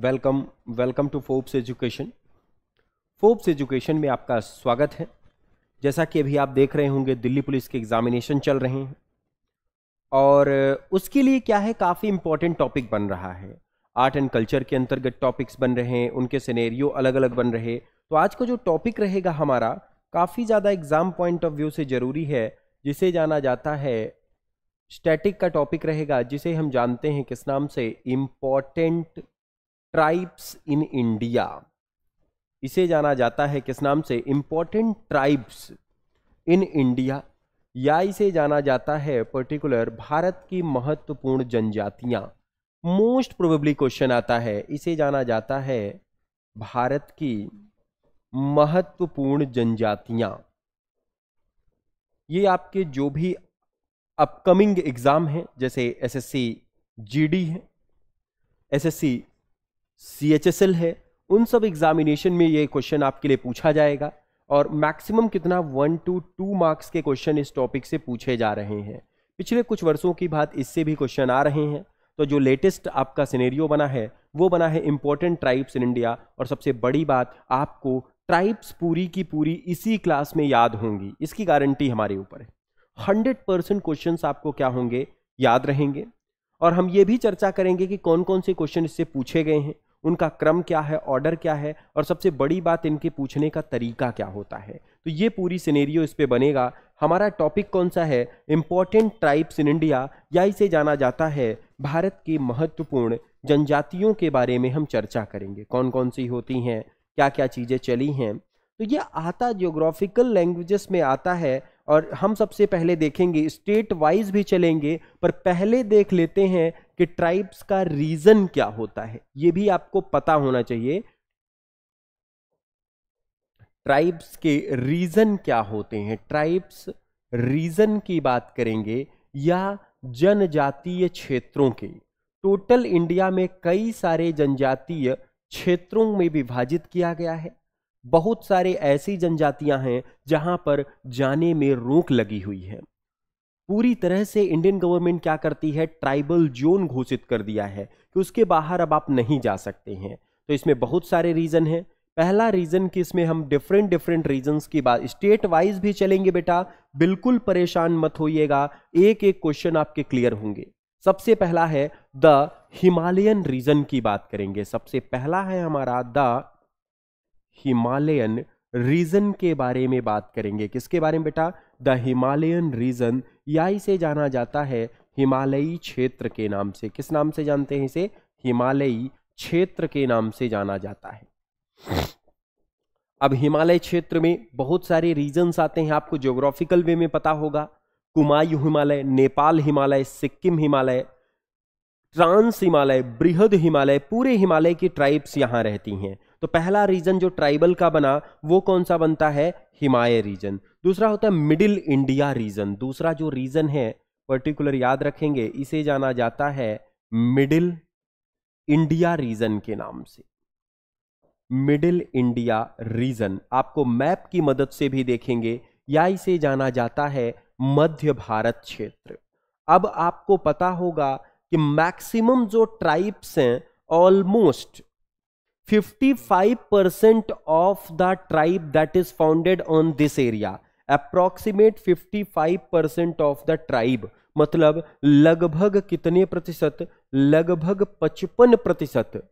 welcome welcome to Forbes education Forbes education में आपका स्वागत है जैसा कि अभी आप देख रहे होंगे दिल्ली पुलिस के एग्जामिनेशन चल रहे हैं और उसके लिए क्या है काफ़ी इंपॉर्टेंट टॉपिक बन रहा है आर्ट एंड कल्चर के अंतर्गत टॉपिक्स बन रहे हैं उनके सिनेरियो अलग अलग बन रहे तो आज का जो टॉपिक रहेगा हमारा काफ़ी ज़्यादा एग्ज़ाम पॉइंट ऑफ व्यू से ज़रूरी है जिसे जाना जाता है स्टैटिक का टॉपिक रहेगा जिसे हम जानते हैं किस नाम से इम्पॉर्टेंट ट्राइब्स इन इंडिया इसे जाना जाता है किस नाम से इंपॉर्टेंट ट्राइब्स इन इंडिया या इसे जाना जाता है पर्टिकुलर भारत की महत्वपूर्ण जनजातियां मोस्ट प्रोबेबली क्वेश्चन आता है इसे जाना जाता है भारत की महत्वपूर्ण जनजातियां ये आपके जो भी अपकमिंग एग्जाम हैं जैसे एसएससी जीडी है SSC C H S L है उन सब एग्जामिनेशन में ये क्वेश्चन आपके लिए पूछा जाएगा और मैक्सिमम कितना वन टू टू मार्क्स के क्वेश्चन इस टॉपिक से पूछे जा रहे हैं पिछले कुछ वर्षों की बात इससे भी क्वेश्चन आ रहे हैं तो जो लेटेस्ट आपका सिनेरियो बना है वो बना है इंपॉर्टेंट ट्राइब्स इन इंडिया और सबसे बड़ी बात आपको ट्राइब्स पूरी की पूरी इसी क्लास में याद होंगी इसकी गारंटी हमारे ऊपर है हंड्रेड परसेंट क्वेश्चन आपको क्या होंगे याद रहेंगे और हम ये भी चर्चा करेंगे कि कौन कौन से क्वेश्चन इससे पूछे गए हैं उनका क्रम क्या है ऑर्डर क्या है और सबसे बड़ी बात इनके पूछने का तरीका क्या होता है तो ये पूरी सिनेरियो इस पर बनेगा हमारा टॉपिक कौन सा है इम्पॉर्टेंट ट्राइब्स इन इंडिया या इसे जाना जाता है भारत के महत्वपूर्ण जनजातियों के बारे में हम चर्चा करेंगे कौन कौन सी होती हैं क्या क्या चीज़ें चली हैं तो ये आता जियोग्राफिकल लैंग्वेजेस में आता है और हम सबसे पहले देखेंगे स्टेट वाइज भी चलेंगे पर पहले देख लेते हैं कि ट्राइब्स का रीजन क्या होता है ये भी आपको पता होना चाहिए ट्राइब्स के रीजन क्या होते हैं ट्राइब्स रीजन की बात करेंगे या जनजातीय क्षेत्रों के टोटल इंडिया में कई सारे जनजातीय क्षेत्रों में विभाजित किया गया है बहुत सारे ऐसी जनजातियां हैं जहां पर जाने में रोक लगी हुई है पूरी तरह से इंडियन गवर्नमेंट क्या करती है ट्राइबल जोन घोषित कर दिया है कि उसके बाहर अब आप नहीं जा सकते हैं तो इसमें बहुत सारे रीज़न हैं पहला रीज़न कि इसमें हम डिफरेंट डिफरेंट रीजंस की बात स्टेट वाइज भी चलेंगे बेटा बिल्कुल परेशान मत होइएगा एक एक क्वेश्चन आपके क्लियर होंगे सबसे पहला है द हिमालयन रीजन की बात करेंगे सबसे पहला है हमारा द हिमालयन रीजन के बारे में बात करेंगे किसके बारे में बेटा द हिमालयन रीजन या इसे जाना जाता है हिमालयी क्षेत्र के नाम से किस नाम से जानते हैं इसे हिमालयी क्षेत्र के नाम से जाना जाता है अब हिमालय क्षेत्र में बहुत सारे रीजन्स आते हैं आपको ज्योग्राफिकल वे में पता होगा कुमायु हिमालय नेपाल हिमालय सिक्किम हिमालय ट्रांस हिमालय बृहद हिमालय पूरे हिमालय की ट्राइब्स यहां रहती हैं तो पहला रीजन जो ट्राइबल का बना वो कौन सा बनता है हिमालय रीजन दूसरा होता है मिडिल इंडिया रीजन दूसरा जो रीजन है पर्टिकुलर याद रखेंगे इसे जाना जाता है मिडिल इंडिया रीजन के नाम से मिडिल इंडिया रीजन आपको मैप की मदद से भी देखेंगे या इसे जाना जाता है मध्य भारत क्षेत्र अब आपको पता होगा कि मैक्सिमम जो ट्राइब्स हैं almost 55 percent of the tribe that is founded on this area approximate 55 percent of the tribe मतलब लगभग कितने प्रतिशत लगभग 55 प्रतिशत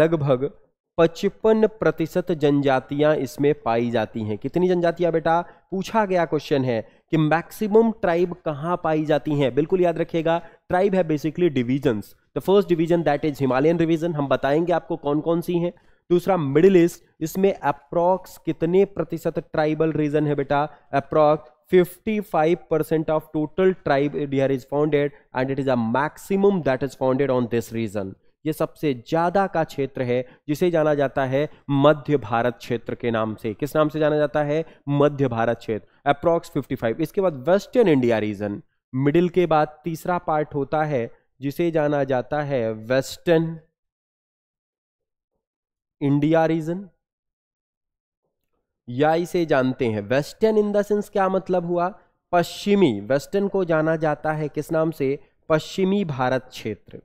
लगभग पचपन प्रतिशत जनजातियां इसमें पाई जाती हैं कितनी जनजातियां बेटा पूछा गया क्वेश्चन है कि मैक्सिमम ट्राइब कहां पाई जाती हैं बिल्कुल याद रखिएगा ट्राइब है basically divisions the first division that is Himalayan division हम बताएंगे आपको कौन कौन सी हैं दूसरा मिडिल ईस्ट इसमें अप्रॉक्स कितने प्रतिशत ट्राइबल रीजन है बेटा approx 55 percent of total tribe dear is founded and it is a maximum that is founded on this region ये सबसे ज़्यादा का क्षेत्र है जिसे जाना जाता है मध्य भारत क्षेत्र के नाम से किस नाम से जाना जाता है मध्य भारत क्षेत्र अप्रोक्स 55 इसके बाद वेस्टर्न इंडिया रीजन मिडिल के बाद तीसरा पार्ट होता है जिसे जाना जाता है वेस्टर्न इंडिया रीजन या इसे जानते हैं वेस्टर्न इन द सेंस क्या मतलब हुआ पश्चिमी वेस्टर्न को जाना जाता है किस नाम से पश्चिमी भारत क्षेत्र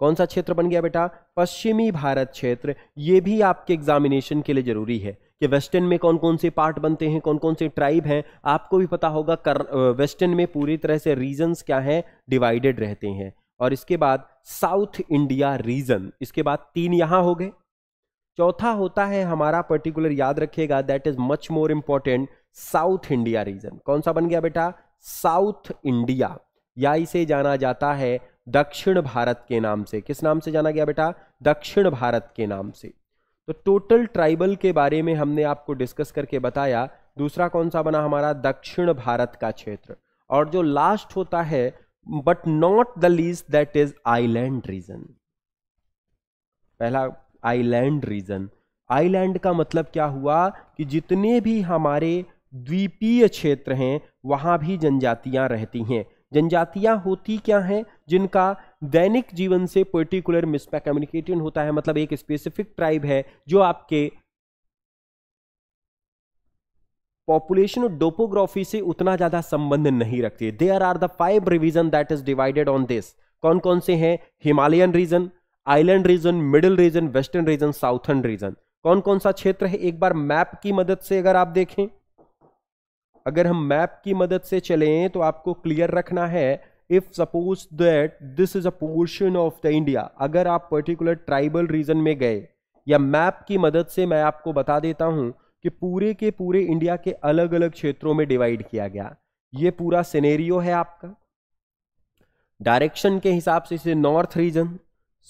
कौन सा क्षेत्र बन गया बेटा पश्चिमी भारत क्षेत्र ये भी आपके एग्जामिनेशन के लिए जरूरी है कि वेस्टर्न में कौन कौन से पार्ट बनते हैं कौन कौन से ट्राइब हैं आपको भी पता होगा कर वेस्टर्न में पूरी तरह से रीजन्स क्या हैं डिवाइडेड रहते हैं और इसके बाद साउथ इंडिया रीजन इसके बाद तीन यहाँ हो गए चौथा होता है हमारा पर्टिकुलर याद रखिएगा that is much more important South India region कौन सा बन गया बेटा साउथ इंडिया या इसे जाना जाता है दक्षिण भारत के नाम से किस नाम से जाना गया बेटा दक्षिण भारत के नाम से तो टोटल ट्राइबल के बारे में हमने आपको डिस्कस करके बताया दूसरा कौन सा बना हमारा दक्षिण भारत का क्षेत्र और जो लास्ट होता है but not the least that is island region पहला आईलैंड रीजन आईलैंड का मतलब क्या हुआ कि जितने भी हमारे द्वीपीय क्षेत्र हैं वहां भी जनजातियां रहती हैं जनजातियां होती क्या हैं जिनका दैनिक जीवन से पर्टिकुलर मिसपा कम्युनिकेटिव होता है मतलब एक स्पेसिफिक ट्राइब है जो आपके पॉपुलेशन और डोपोग्राफी से उतना ज्यादा संबंध नहीं रखती there are the five revision that is divided on this कौन कौन से हैं Himalayan region island region middle region western region southern region कौन कौन सा क्षेत्र है एक बार मैप की मदद से अगर आप देखें अगर हम मैप की मदद से चलें तो आपको क्लियर रखना है if suppose that this is a portion of the India अगर आप पर्टिकुलर ट्राइबल रीजन में गए या मैप की मदद से मैं आपको बता देता हूँ कि पूरे के पूरे इंडिया के अलग अलग क्षेत्रों में डिवाइड किया गया ये पूरा सिनेरियो है आपका डायरेक्शन के हिसाब से इसे north region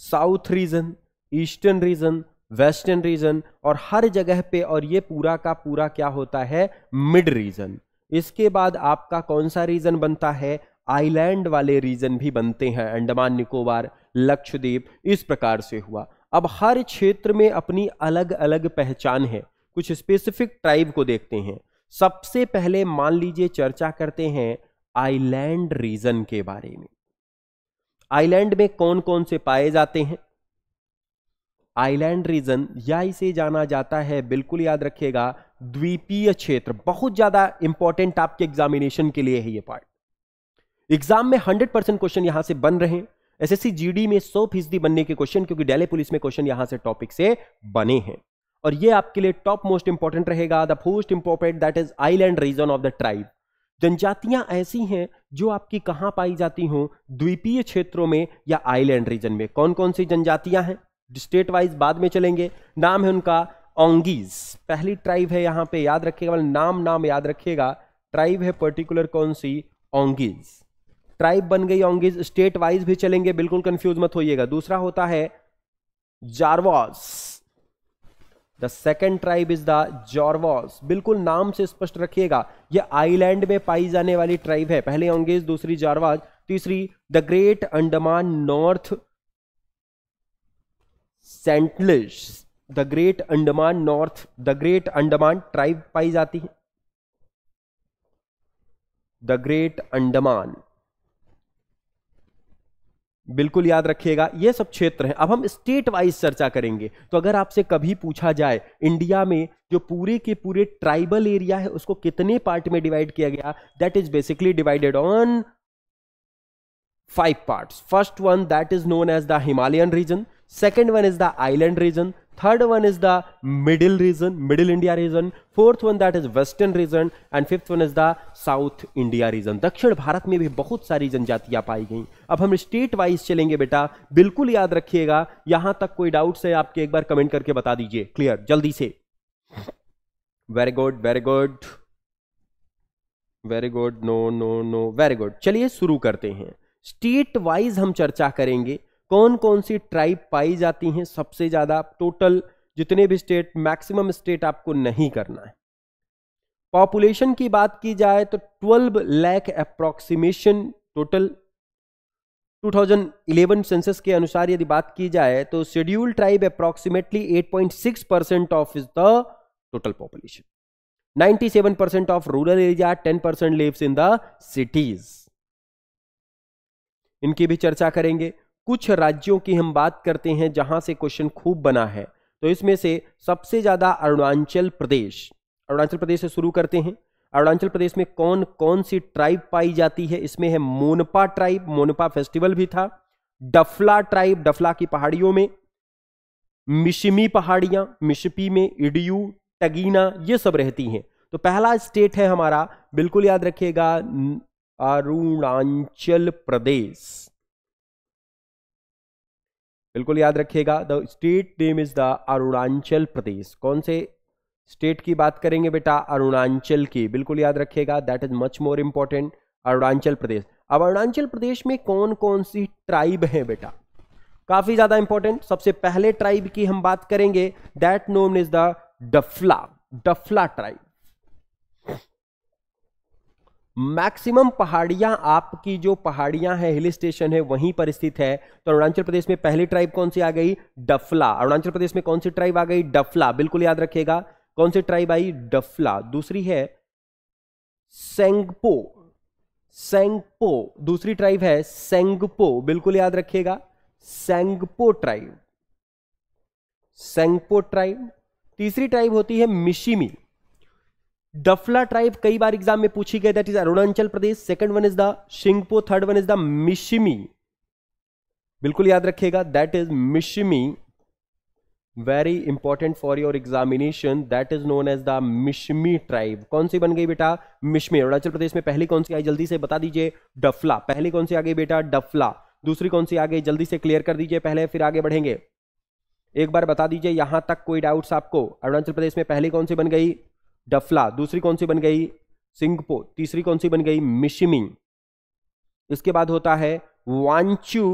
south region eastern region western region और हर जगह पे और ये पूरा का पूरा क्या होता है मिड रीजन इसके बाद आपका कौन सा रीजन बनता है आइलैंड वाले रीजन भी बनते हैं अंडमान निकोबार लक्षद्वीप इस प्रकार से हुआ अब हर क्षेत्र में अपनी अलग अलग पहचान है कुछ स्पेसिफिक ट्राइब को देखते हैं सबसे पहले मान लीजिए चर्चा करते हैं आइलैंड रीजन के बारे में आइलैंड में कौन कौन से पाए जाते हैं आइलैंड रीजन या इसे जाना जाता है बिल्कुल याद रखिएगा द्वीपीय क्षेत्र बहुत ज्यादा इंपॉर्टेंट आपके एग्जामिनेशन के लिए है ये पार्ट एग्जाम में 100 परसेंट क्वेश्चन यहां से बन रहे एस एस में 100 फीसदी बनने के क्वेश्चन क्योंकि डेली पुलिस में क्वेश्चन यहां से टॉपिक से बने हैं और ये आपके लिए टॉप मोस्ट इंपॉर्टेंट रहेगा the most important that is island region of the tribe जनजातियां ऐसी हैं जो आपकी कहां पाई जाती हों द्वीपीय क्षेत्रों में या आइलैंड रीजन में कौन कौन सी जनजातियां हैं स्टेट वाइज बाद में चलेंगे नाम है उनका ओंगीज पहली ट्राइब है यहां पे याद रखिएगा नाम नाम याद रखिएगा ट्राइब है पर्टिकुलर कौन सी ओंगीज ट्राइब बन गई ओंगीज स्टेट वाइज भी चलेंगे बिल्कुल कंफ्यूज मत होइएगा दूसरा होता है Jarawas the second tribe is the Jarawas बिल्कुल नाम से स्पष्ट रखिएगा यह आइलैंड में पाई जाने वाली ट्राइब है पहले ओंगेज दूसरी जारवाज तीसरी the great Andaman north Sentinelese the great Andaman north the great Andaman tribe पाई जाती है द ग्रेट अंडमान बिल्कुल याद रखिएगा ये सब क्षेत्र हैं अब हम स्टेट वाइज चर्चा करेंगे तो अगर आपसे कभी पूछा जाए इंडिया में जो पूरे के पूरे ट्राइबल एरिया है उसको कितने पार्ट में डिवाइड किया गया that is basically divided on five parts first one that is known as the Himalayan region second one is the island region third one is the middle region middle India region fourth one that is western region and fifth one is the South India region दक्षिण भारत में भी बहुत सारी जनजातियां पाई गई अब हम state wise चलेंगे बेटा बिल्कुल याद रखिएगा यहां तक कोई डाउट है आपके एक बार कमेंट करके बता दीजिए क्लियर जल्दी से very good very good very good no no no very good चलिए शुरू करते हैं स्टेट वाइज हम चर्चा करेंगे कौन कौन सी ट्राइब पाई जाती हैं सबसे ज़्यादा टोटल जितने भी स्टेट मैक्सिमम स्टेट आपको नहीं करना है पॉपुलेशन की बात की जाए तो 12 लाख अप्रोक्सीमेशन टोटल 2011 सेंसस के अनुसार यदि बात की जाए तो schedule tribe approximately 8.6 percent of is the total population 97 percent of rural area 10 percent lives in the cities इनकी भी चर्चा करेंगे कुछ राज्यों की हम बात करते हैं जहां से क्वेश्चन खूब बना है तो इसमें से सबसे ज्यादा अरुणाचल प्रदेश अरुणाचल प्रदेश से शुरू करते हैं अरुणाचल प्रदेश में कौन कौन सी ट्राइब पाई जाती है इसमें है मोनपा ट्राइब मोनपा फेस्टिवल भी था डफला ट्राइब डफला की पहाड़ियों में मिशमी पहाड़ियां मिशपी में इडियू टगीना ये सब रहती हैं तो पहला स्टेट है हमारा बिल्कुल याद रखिएगा अरुणाचल प्रदेश बिल्कुल याद रखिएगा the state name is the Arunachal Pradesh कौन से स्टेट की बात करेंगे बेटा अरुणाचल की बिल्कुल याद रखिएगा that is much more important Arunachal Pradesh अब अरुणाचल प्रदेश में कौन कौन सी ट्राइब है बेटा काफ़ी ज़्यादा इंपॉर्टेंट सबसे पहले ट्राइब की हम बात करेंगे that name is the Dafla Dafla tribe maximum पहाड़ियां आपकी जो पहाड़ियां हैं हिल स्टेशन है वहीं पर स्थित है तो अरुणाचल प्रदेश में पहली ट्राइब कौन सी आ गई डफला अरुणाचल प्रदेश में कौन सी ट्राइब आ गई डफला बिल्कुल याद रखेगा कौन सी ट्राइब आई डफला दूसरी है सेंगपो सेंगपो दूसरी ट्राइब है सेंगपो बिल्कुल याद रखिएगा सेंगपो ट्राइब सेंगपो ट्राइब तीसरी ट्राइब होती है मिशिमी डफला ट्राइब कई बार एग्जाम में पूछी गई that is Arunachal Pradesh second one is the Singpho third one is the Mishmi बिल्कुल याद रखिएगा that is Mishmi very important for your examination that is known as the Mishmi tribe कौन सी बन गई बेटा मिशमी अरुणाचल प्रदेश में पहली कौन सी आई जल्दी से बता दीजिए डफला पहली कौन सी आ गई बेटा डफला दूसरी कौन सी आ गई जल्दी से क्लियर कर दीजिए पहले फिर आगे बढ़ेंगे एक बार बता दीजिए यहां तक कोई डाउट्स आपको अरुणाचल प्रदेश में पहली कौन सी बन गई डफला दूसरी कौन सी बन गई सिंगपो तीसरी कौन सी बन गई मिशिमिंग इसके बाद होता है वांचू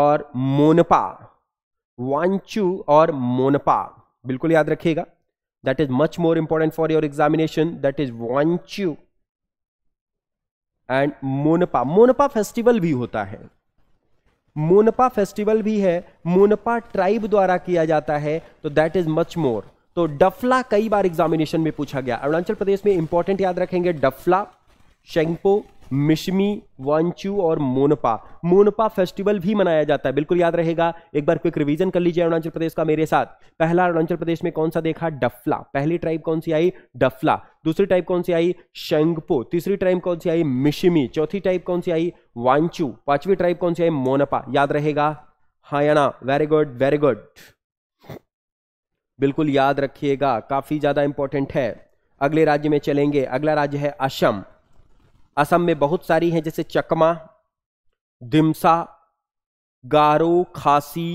और मोनपा वांचू और मोनपा बिल्कुल याद रखिएगा that is much more important for your examination that is Wancho and Monpa Monpa festival भी होता है मोनपा फेस्टिवल भी है मोनपा ट्राइब द्वारा किया जाता है तो दैट इज मच मोर तो डफला कई बार एग्जामिनेशन में पूछा गया अरुणाचल प्रदेश में इंपॉर्टेंट याद रखेंगे डफला शेंगपो मिशमी वांचू और मोनपा मोनपा फेस्टिवल भी मनाया जाता है बिल्कुल याद रहेगा एक बार क्विक रिवीजन कर लीजिए अरुणाचल प्रदेश का मेरे साथ पहला अरुणाचल प्रदेश में कौन सा देखा डफला पहली ट्राइब कौन सी आई डफला दूसरी टाइप कौन सी आई शेंगपो तीसरी टाइप कौन सी आई मिशमी चौथी टाइप कौन सी आई वांचू पांचवी ट्राइब कौन सी आई मोनपा याद रहेगा Haryana very good very good बिल्कुल याद रखिएगा काफ़ी ज़्यादा इंपॉर्टेंट है अगले राज्य में चलेंगे अगला राज्य है असम असम में बहुत सारी हैं जैसे चकमा दिमसा गारो खासी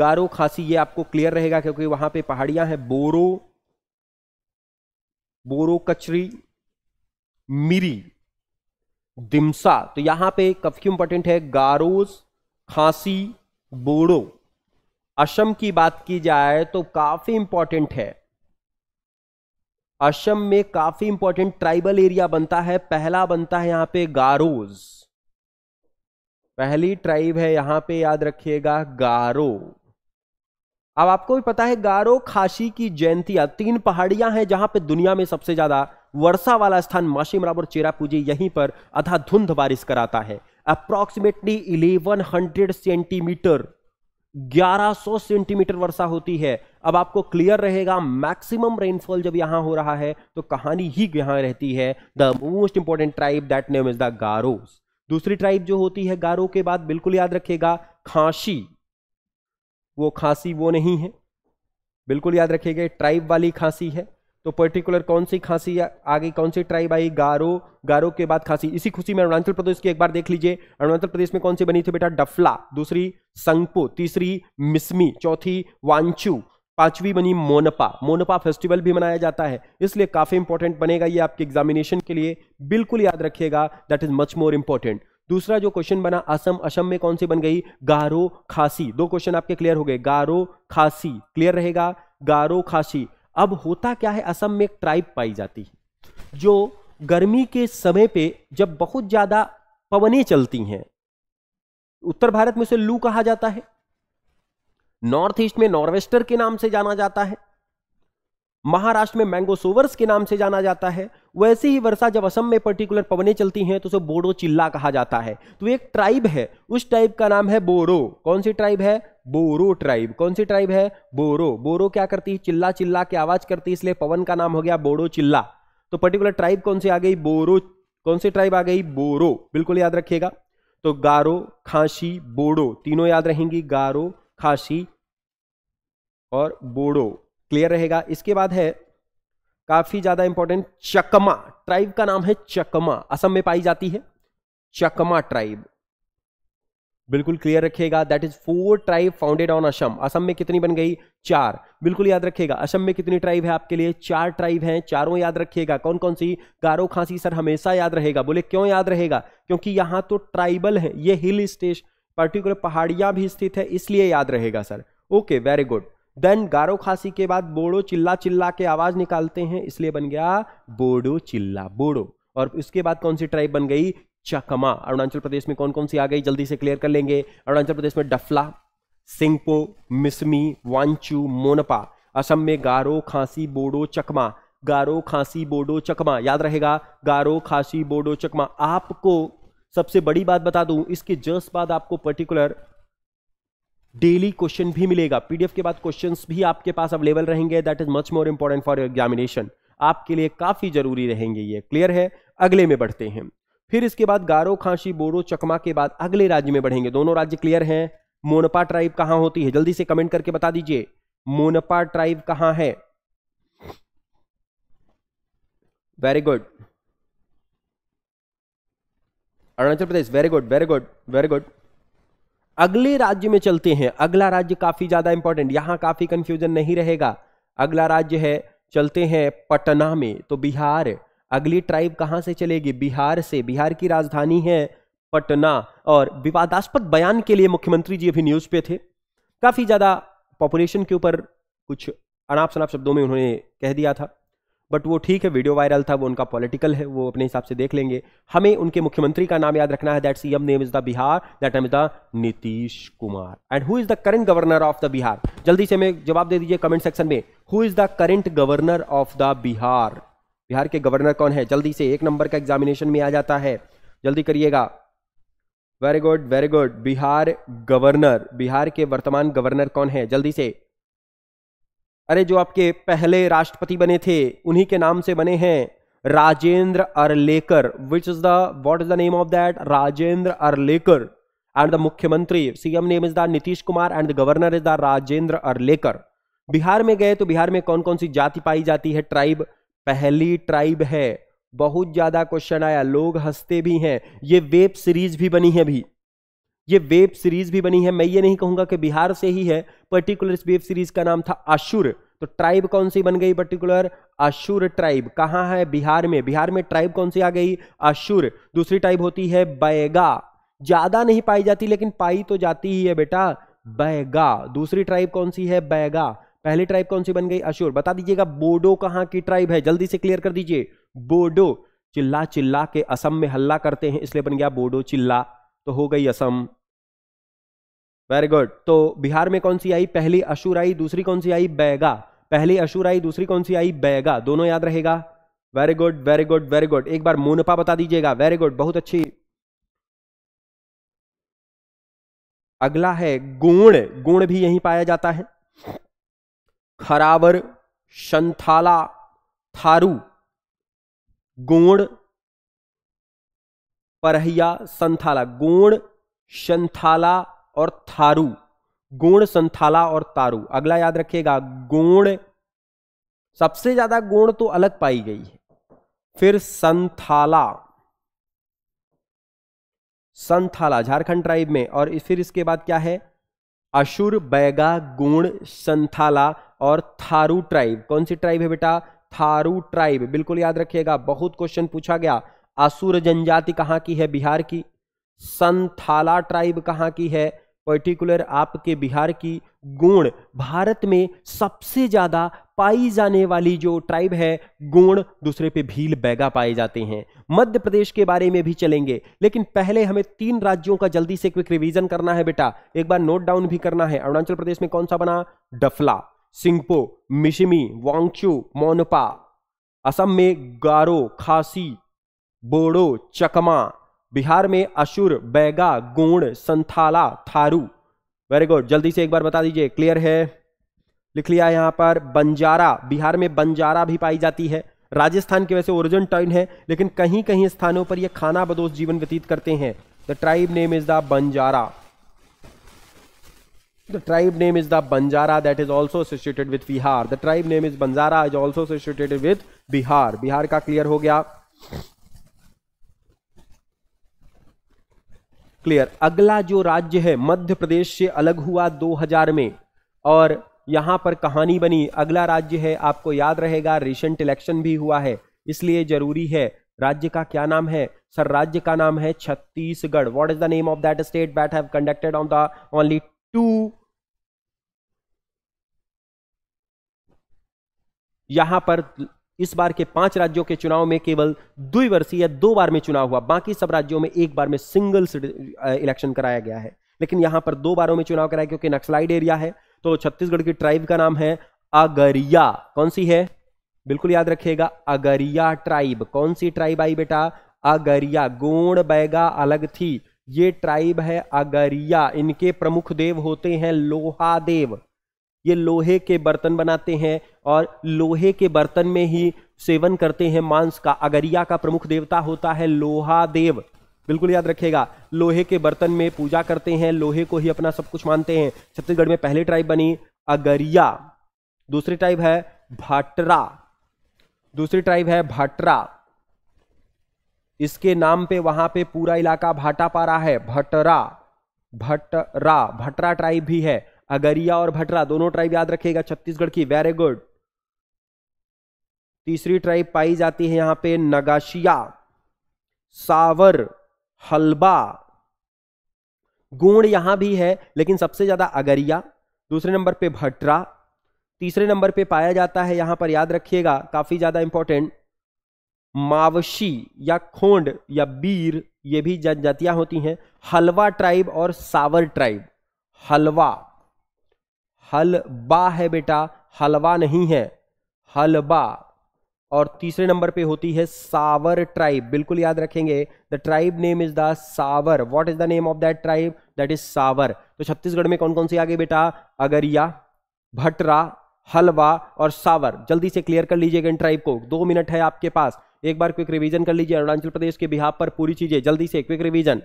गारो खासी ये आपको क्लियर रहेगा क्योंकि वहां पे पहाड़ियां हैं बोरो बोरो कचरी मिरी दिमसा तो यहां पे काफी इंपॉर्टेंट है गारोस खांसी बोड़ो असम की बात की जाए तो काफी इंपॉर्टेंट है असम में काफी इंपॉर्टेंट ट्राइबल एरिया बनता है पहला बनता है यहां पे गारोज पहली ट्राइब है यहां पे याद रखिएगा गारो अब आपको भी पता है गारो खासी की जयंतिया तीन पहाड़ियां हैं जहां पे दुनिया में सबसे ज्यादा वर्षा वाला स्थान माशीमराब और चेरापूंजी यहीं पर अधा धुंध बारिश कराता है अप्रॉक्सीमेटली 1100 सेंटीमीटर 1100 सेंटीमीटर वर्षा होती है अब आपको क्लियर रहेगा मैक्सिमम रेनफॉल जब यहां हो रहा है तो कहानी ही यहां रहती है the most important tribe that name is the Garos दूसरी ट्राइब जो होती है गारो के बाद बिल्कुल याद रखेगा खांसी वो खांसी वो नहीं है बिल्कुल याद रखेगा ट्राइब वाली खांसी है तो पर्टिकुलर कौन सी खांसी आगे कौन सी ट्राइब आई गारो गारो के बाद खांसी इसी खुशी में अरुणाचल प्रदेश की एक बार देख लीजिए अरुणाचल प्रदेश में कौन सी बनी थी बेटा डफला दूसरी संगपो तीसरी मिसमी चौथी वांचू पांचवी बनी मोनपा मोनपा फेस्टिवल भी मनाया जाता है इसलिए काफी इंपॉर्टेंट बनेगा ये आपके एग्जामिनेशन के लिए बिल्कुल याद रखिएगा that is much more important दूसरा जो क्वेश्चन बना असम असम में कौन सी बन गई गारो खासी दो क्वेश्चन आपके क्लियर हो गए गारो खासी क्लियर रहेगा गारो खासी अब होता क्या है असम में एक ट्राइब पाई जाती है जो गर्मी के समय पे जब बहुत ज़्यादा पवनें चलती हैं उत्तर भारत में उसे लू कहा जाता है नॉर्थ ईस्ट में नॉर्वेस्टर के नाम से जाना जाता है महाराष्ट्र में मैंगो सोवर्स के नाम से जाना जाता है वैसे ही वर्षा जब असम में पर्टिकुलर पवने चलती हैं तो उसे बोडो चिल्ला कहा जाता है तो एक ट्राइब है उस टाइप का नाम है बोरो कौन सी ट्राइब है बोरो ट्राइब कौन सी ट्राइब है बोरो बोरो क्या करती है चिल्ला चिल्ला के आवाज करती है इसलिए पवन का नाम हो गया बोडो चिल्ला तो पर्टिकुलर ट्राइब कौन सी आ गई बोरो कौन सी ट्राइब आ गई बोरो बिल्कुल याद रखिएगा तो गारो खांसी बोडो तीनों याद रहेंगी गारो खांसी और बोडो क्लियर रहेगा इसके बाद है काफी ज्यादा इंपॉर्टेंट चकमा ट्राइब का नाम है चकमा असम में पाई जाती है चकमा ट्राइब बिल्कुल क्लियर रखिएगा that is four tribe founded on Assam Assam में कितनी बन गई चार बिल्कुल याद रखिएगा असम में कितनी ट्राइब है आपके लिए चार ट्राइब हैं चारों याद रखिएगा कौन कौन सी गारो खांसी सर हमेशा याद रहेगा बोले क्यों याद रहेगा क्योंकि यहां तो ट्राइबल है ये हिल स्टेशन पर्टिकुलर पहाड़ियां भी स्थित है इसलिए याद रहेगा sir okay very good then Garo Khasi के बाद बोडो चिल्ला चिल्ला के आवाज निकालते हैं इसलिए बन गया बोडो चिल्ला बोडो और उसके बाद कौन सी ट्राइब बन गई चकमा अरुणाचल प्रदेश में कौन कौन सी आ गई जल्दी से क्लियर कर लेंगे अरुणाचल प्रदेश में डफला सिंगपो मिसमी वांचू मोनपा असम में गारो खांसी बोडो चकमा गारो खांसी बोडो चकमा याद रहेगा गारो खांसी बोडो चकमा आपको सबसे बड़ी बात बता दूं इसके जस्ट बाद आपको पर्टिकुलर डेली क्वेश्चन भी मिलेगा पीडीएफ के बाद क्वेश्चन भी आपके पास अवेलेबल रहेंगे that is much more important for examination आपके लिए काफी जरूरी रहेंगे ये क्लियर है अगले में बढ़ते हैं फिर इसके बाद गारो खांसी बोरो चकमा के बाद अगले राज्य में बढ़ेंगे दोनों राज्य क्लियर हैं मोनपा ट्राइब कहां होती है जल्दी से कमेंट करके बता दीजिए मोनपा ट्राइब कहां है very good Arunachal Pradesh very good very good very good अगले राज्य में चलते हैं अगला राज्य काफी ज्यादा इंपॉर्टेंट यहां काफी कंफ्यूजन नहीं रहेगा अगला राज्य है चलते हैं पटना में तो बिहार अगली ट्राइब कहां से चलेगी बिहार से बिहार की राजधानी है पटना और विवादास्पद बयान के लिए मुख्यमंत्री जी अभी न्यूज पे थे काफी ज्यादा पॉपुलेशन के ऊपर कुछ अनाप शनाप शब्दों में उन्होंने कह दिया था बट वो ठीक है वीडियो वायरल था वो उनका पॉलिटिकल है वो अपने हिसाब से देख लेंगे हमें उनके मुख्यमंत्री का नाम याद रखना है that C M name is the Bihar that name is the Nitish Kumar and who is the current governor of the Bihar जल्दी से हमें जवाब दे दीजिए कमेंट सेक्शन में who is the current governor of the Bihar Bihar के गवर्नर कौन है जल्दी से एक नंबर का एग्जामिनेशन में आ जाता है जल्दी करिएगा very good very good Bihar governor Bihar के वर्तमान गवर्नर कौन है जल्दी से अरे जो आपके पहले राष्ट्रपति बने थे उन्हीं के नाम से बने हैं Rajendra Arlekar which is the what is the name of that Rajendra Arlekar and the मुख्यमंत्री CM name is the Nitish Kumar and the governor is the Rajendra Arlekar Bihar में गए तो बिहार में कौन कौन सी जाति पाई जाती है ट्राइब पहली ट्राइब है बहुत ज्यादा क्वेश्चन आया लोग हंसते भी हैं ये वेब सीरीज भी बनी है अभी ये वेब सीरीज भी बनी है मैं ये नहीं कहूंगा कि बिहार से ही है पर्टिकुलर इस वेब सीरीज का नाम था आशुर तो ट्राइब कौन सी बन गई पर्टिकुलर आशुर ट्राइब कहां है बिहार में बिहार में ट्राइब कौन सी आ गई आशुर दूसरी ट्राइब होती है बैगा ज्यादा नहीं पाई जाती लेकिन पाई तो जाती ही है बेटा बैगा दूसरी ट्राइब कौन सी है बैगा पहली ट्राइब कौन सी बन गई अशुर बता दीजिएगा बोडो कहां की ट्राइब है जल्दी से क्लियर कर दीजिए बोडो चिल्ला चिल्ला के असम में हल्ला करते हैं इसलिए बन गया बोडो चिल्ला तो हो गई असम वेरी गुड तो बिहार में कौन सी आई पहली अशुर आई दूसरी कौन सी आई बैगा पहली अशुर आई दूसरी कौन सी आई बैगा दोनों याद रहेगा very good very good very good एक बार मोनपा बता दीजिएगा वेरी गुड बहुत अच्छी अगला है गुण गुण भी यहीं पाया जाता है खरावर शंथाला थारू गुण परहिया संथाला गुण संथाला और थारू गोण संथाला और तारू अगला याद रखिएगा गोण सबसे ज्यादा गोण तो अलग पाई गई है फिर संथाला संथाला झारखंड ट्राइब में और फिर इसके बाद क्या है अशुर बैगा गुण संथाला और थारू ट्राइब कौन सी ट्राइब है बेटा थारू ट्राइब बिल्कुल याद रखिएगा बहुत क्वेश्चन पूछा गया असुर जनजाति कहां की है बिहार की संथाला ट्राइब कहाँ की है पर्टिकुलर आपके बिहार की गोण भारत में सबसे ज़्यादा पाई जाने वाली जो ट्राइब है गोण दूसरे पे भील बैगा पाए जाते हैं मध्य प्रदेश के बारे में भी चलेंगे लेकिन पहले हमें तीन राज्यों का जल्दी से क्विक रिवीजन करना है बेटा एक बार नोट डाउन भी करना है अरुणाचल प्रदेश में कौन सा बना डफला सिंगपो मिशिमी वांगचू मोनपा असम में गारो खासी बोडो चकमा बिहार में अशुर बैगा गोंड संथाला थारू वेरी गुड जल्दी से एक बार बता दीजिए क्लियर है लिख लिया यहाँ पर बंजारा बिहार में बंजारा भी पाई जाती है राजस्थान के वैसे ओरिजिन टाइन है लेकिन कहीं कहीं स्थानों पर यह खाना बदोश जीवन व्यतीत करते हैं the tribe name is the Banjara the tribe name is the Banjara that is also associated with Bihar the tribe name is Banjara is also associated with Bihar Bihar का क्लियर हो गया क्लियर अगला जो राज्य है मध्य प्रदेश से अलग हुआ 2000 में और यहां पर कहानी बनी अगला राज्य है आपको याद रहेगा रिसेंट इलेक्शन भी हुआ है इसलिए जरूरी है राज्य का क्या नाम है सर राज्य का नाम है Chhattisgarh what is the name of that state that have conducted on the only two यहां पर इस बार के पांच राज्यों के चुनाव में केवल द्विवर्षीय दो बार में चुनाव हुआ बाकी सब राज्यों में एक बार में सिंगल इलेक्शन कराया गया है लेकिन यहां पर दो बारों में चुनाव कराया क्योंकि नक्सलाइड एरिया है तो छत्तीसगढ़ की ट्राइब का नाम है अगरिया कौन सी है बिल्कुल याद रखिएगा अगरिया ट्राइब कौन सी ट्राइब आई बेटा अगरिया गोण बैगा अलग थी ये ट्राइब है अगरिया इनके प्रमुख देव होते हैं लोहा देव ये लोहे के बर्तन बनाते हैं और लोहे के बर्तन में ही सेवन करते हैं मांस का अगरिया का प्रमुख देवता होता है लोहा देव बिल्कुल याद रखेगा लोहे के बर्तन में पूजा करते हैं लोहे को ही अपना सब कुछ मानते हैं छत्तीसगढ़ में पहली ट्राइब बनी अगरिया दूसरी ट्राइब है भाटरा दूसरी ट्राइब है भाटरा इसके नाम पे वहां पे पूरा इलाका भाटा पारा है भटरा भटरा भटरा ट्राइब भी है अगरिया और भटरा दोनों ट्राइब याद रखिएगा छत्तीसगढ़ की वेरी गुड तीसरी ट्राइब पाई जाती है यहां पे नगाशिया सावर हलबा गुण यहां भी है लेकिन सबसे ज्यादा अगरिया दूसरे नंबर पे भटरा तीसरे नंबर पे पाया जाता है यहां पर याद रखिएगा काफी ज्यादा इंपॉर्टेंट मावशी या खोंड या बीर ये भी जनजातियां होती हैं हलवा ट्राइब और सावर ट्राइब हलवा हलबा है बेटा हलवा नहीं है हलबा और तीसरे नंबर पे होती है सावर ट्राइब बिल्कुल याद रखेंगे the tribe name is the Sawar what is the name of that tribe that is Sawar तो छत्तीसगढ़ में कौन कौन सी आ गई बेटा अगरिया भटरा हलवा और सावर जल्दी से क्लियर कर लीजिएगा इन ट्राइब को दो मिनट है आपके पास एक बार क्विक रिवीजन कर लीजिए अरुणाचल प्रदेश के बिहार पर पूरी चीजें जल्दी से क्विक रिवीजन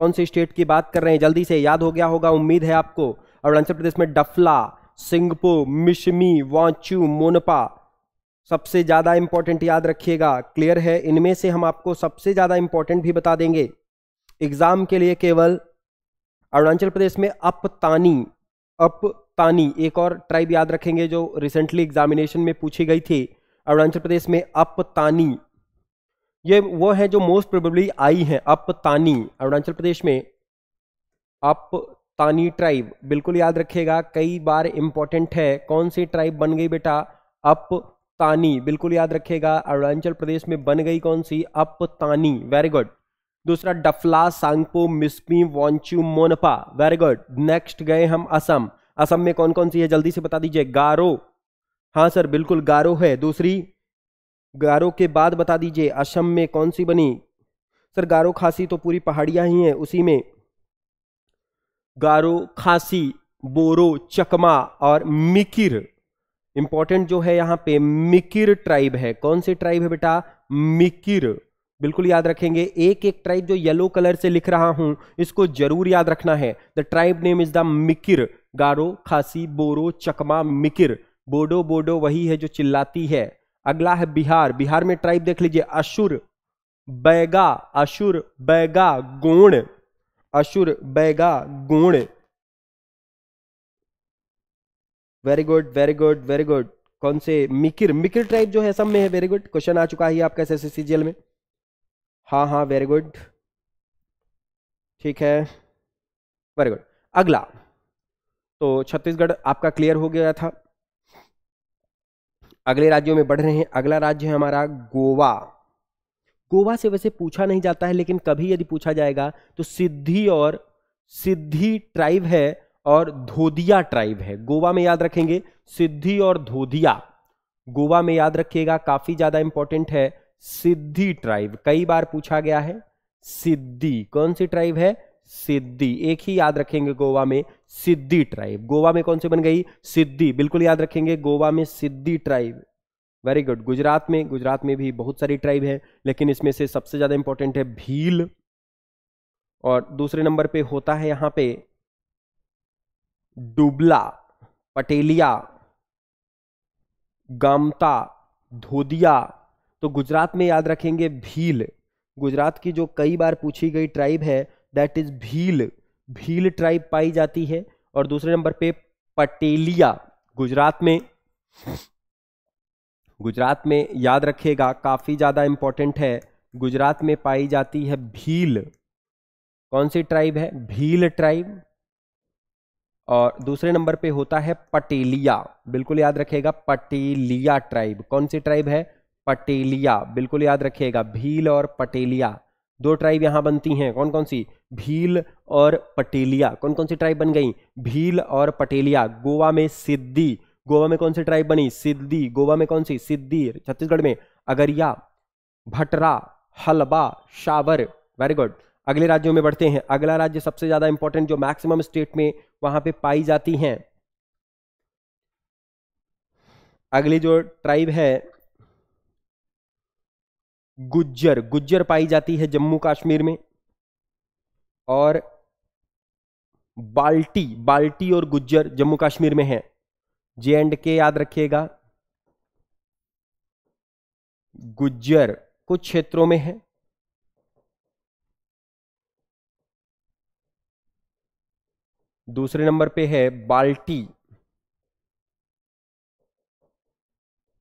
कौन से स्टेट की बात कर रहे हैं जल्दी से याद हो गया होगा उम्मीद है आपको अरुणाचल प्रदेश में डफला सिंगपो मिशमी वांचू मोनपा सबसे ज़्यादा इंपॉर्टेंट याद रखिएगा क्लियर है इनमें से हम आपको सबसे ज़्यादा इंपॉर्टेंट भी बता देंगे एग्जाम के लिए केवल अरुणाचल प्रदेश में अप अप तानी एक और ट्राइब याद रखेंगे जो रिसेंटली एग्जामिनेशन में पूछी गई थी अरुणाचल प्रदेश में अप तानी ये वो है जो मोस्ट प्रोबेबली आई है अप तानी अरुणाचल प्रदेश में अप तानी ट्राइब बिल्कुल याद रखेगा कई बार इंपॉर्टेंट है कौन सी ट्राइब बन गई बेटा अप तानी बिल्कुल याद रखेगा अरुणाचल प्रदेश में बन गई कौन सी अप तानी वेरी गुड दूसरा डफला सांगपो मिस्पी Wancho Monpa very good next गए हम असम असम में कौन कौन सी है जल्दी से बता दीजिए गारो हाँ सर बिल्कुल गारो है दूसरी गारो के बाद बता दीजिए असम में कौन सी बनी सर गारो खासी तो पूरी पहाड़ियां ही हैं उसी में गारो खासी बोरो चकमा और मिकिर इंपॉर्टेंट जो है यहाँ पे मिकिर ट्राइब है कौन सी ट्राइब है बेटा मिकिर बिल्कुल याद रखेंगे एक एक ट्राइब जो येलो कलर से लिख रहा हूं इसको जरूर याद रखना है the tribe name is the Mikir Garo Khasi Boro चकमा मिकिर बोडो बोडो वही है जो चिल्लाती है अगला है बिहार बिहार में ट्राइब देख लीजिए असुर बैगा असुर Baiga Gond Asur Baiga Gond very good very good very good कौन से मिकिर मिकिर ट्राइब जो है सब में है वेरी गुड क्वेश्चन आ चुका है आपका एस एस में हाँ हाँ वेरी गुड ठीक है वेरी गुड अगला तो छत्तीसगढ़ आपका क्लियर हो गया था अगले राज्यों में बढ़ रहे हैं अगला राज्य है हमारा गोवा गोवा से वैसे पूछा नहीं जाता है लेकिन कभी यदि पूछा जाएगा तो सिद्धि और सिद्धि ट्राइब है और धोदिया ट्राइब है गोवा में याद रखेंगे सिद्धि और धोदिया गोवा में याद रखिएगा काफी ज्यादा इंपॉर्टेंट है सिद्धि ट्राइब कई बार पूछा गया है सिद्धि कौन सी ट्राइब है सिद्धि एक ही याद रखेंगे गोवा में सिद्धि ट्राइब गोवा में कौन सी बन गई सिद्धि बिल्कुल याद रखेंगे गोवा में Siddi tribe very good Gujarat में गुजरात में भी बहुत सारी ट्राइब है लेकिन इसमें से सबसे ज्यादा इंपॉर्टेंट है भील और दूसरे नंबर पे होता है यहां पे डुबला पटेलिया गामता धोदिया तो गुजरात में याद रखेंगे भील गुजरात की जो कई बार पूछी गई ट्राइब है that is Bhil Bhil tribe पाई जाती है और दूसरे नंबर पे पटेलिया गुजरात में गुजरात में याद रखिएगा काफ़ी ज़्यादा इंपॉर्टेंट है गुजरात में पाई जाती है भील कौन सी ट्राइब है भील ट्राइब और दूसरे नंबर पे होता है पटेलिया बिल्कुल याद रखिएगा पटेलिया ट्राइब कौन सी ट्राइब है पटेलिया बिल्कुल याद रखिएगा भील और पटेलिया दो ट्राइब यहाँ बनती हैं कौन कौन सी भील और पटेलिया कौन कौन सी ट्राइब बन गई भील और पटेलिया गोवा में सिद्धि गोवा में कौन सी ट्राइब बनी सिद्धि गोवा में कौन सी सिद्धि छत्तीसगढ़ में अगरिया भटरा हलबा शावर वेरी गुड अगले राज्यों में बढ़ते हैं अगला राज्य सबसे ज्यादा इंपॉर्टेंट जो मैक्सिमम स्टेट में वहां पे पाई जाती हैं अगली जो ट्राइब है गुज्जर गुज्जर पाई जाती है जम्मू कश्मीर में और बाल्टी बाल्टी और गुज्जर जम्मू कश्मीर में है जे एंड के याद रखिएगा गुज्जर कुछ क्षेत्रों में है दूसरे नंबर पे है बाल्टी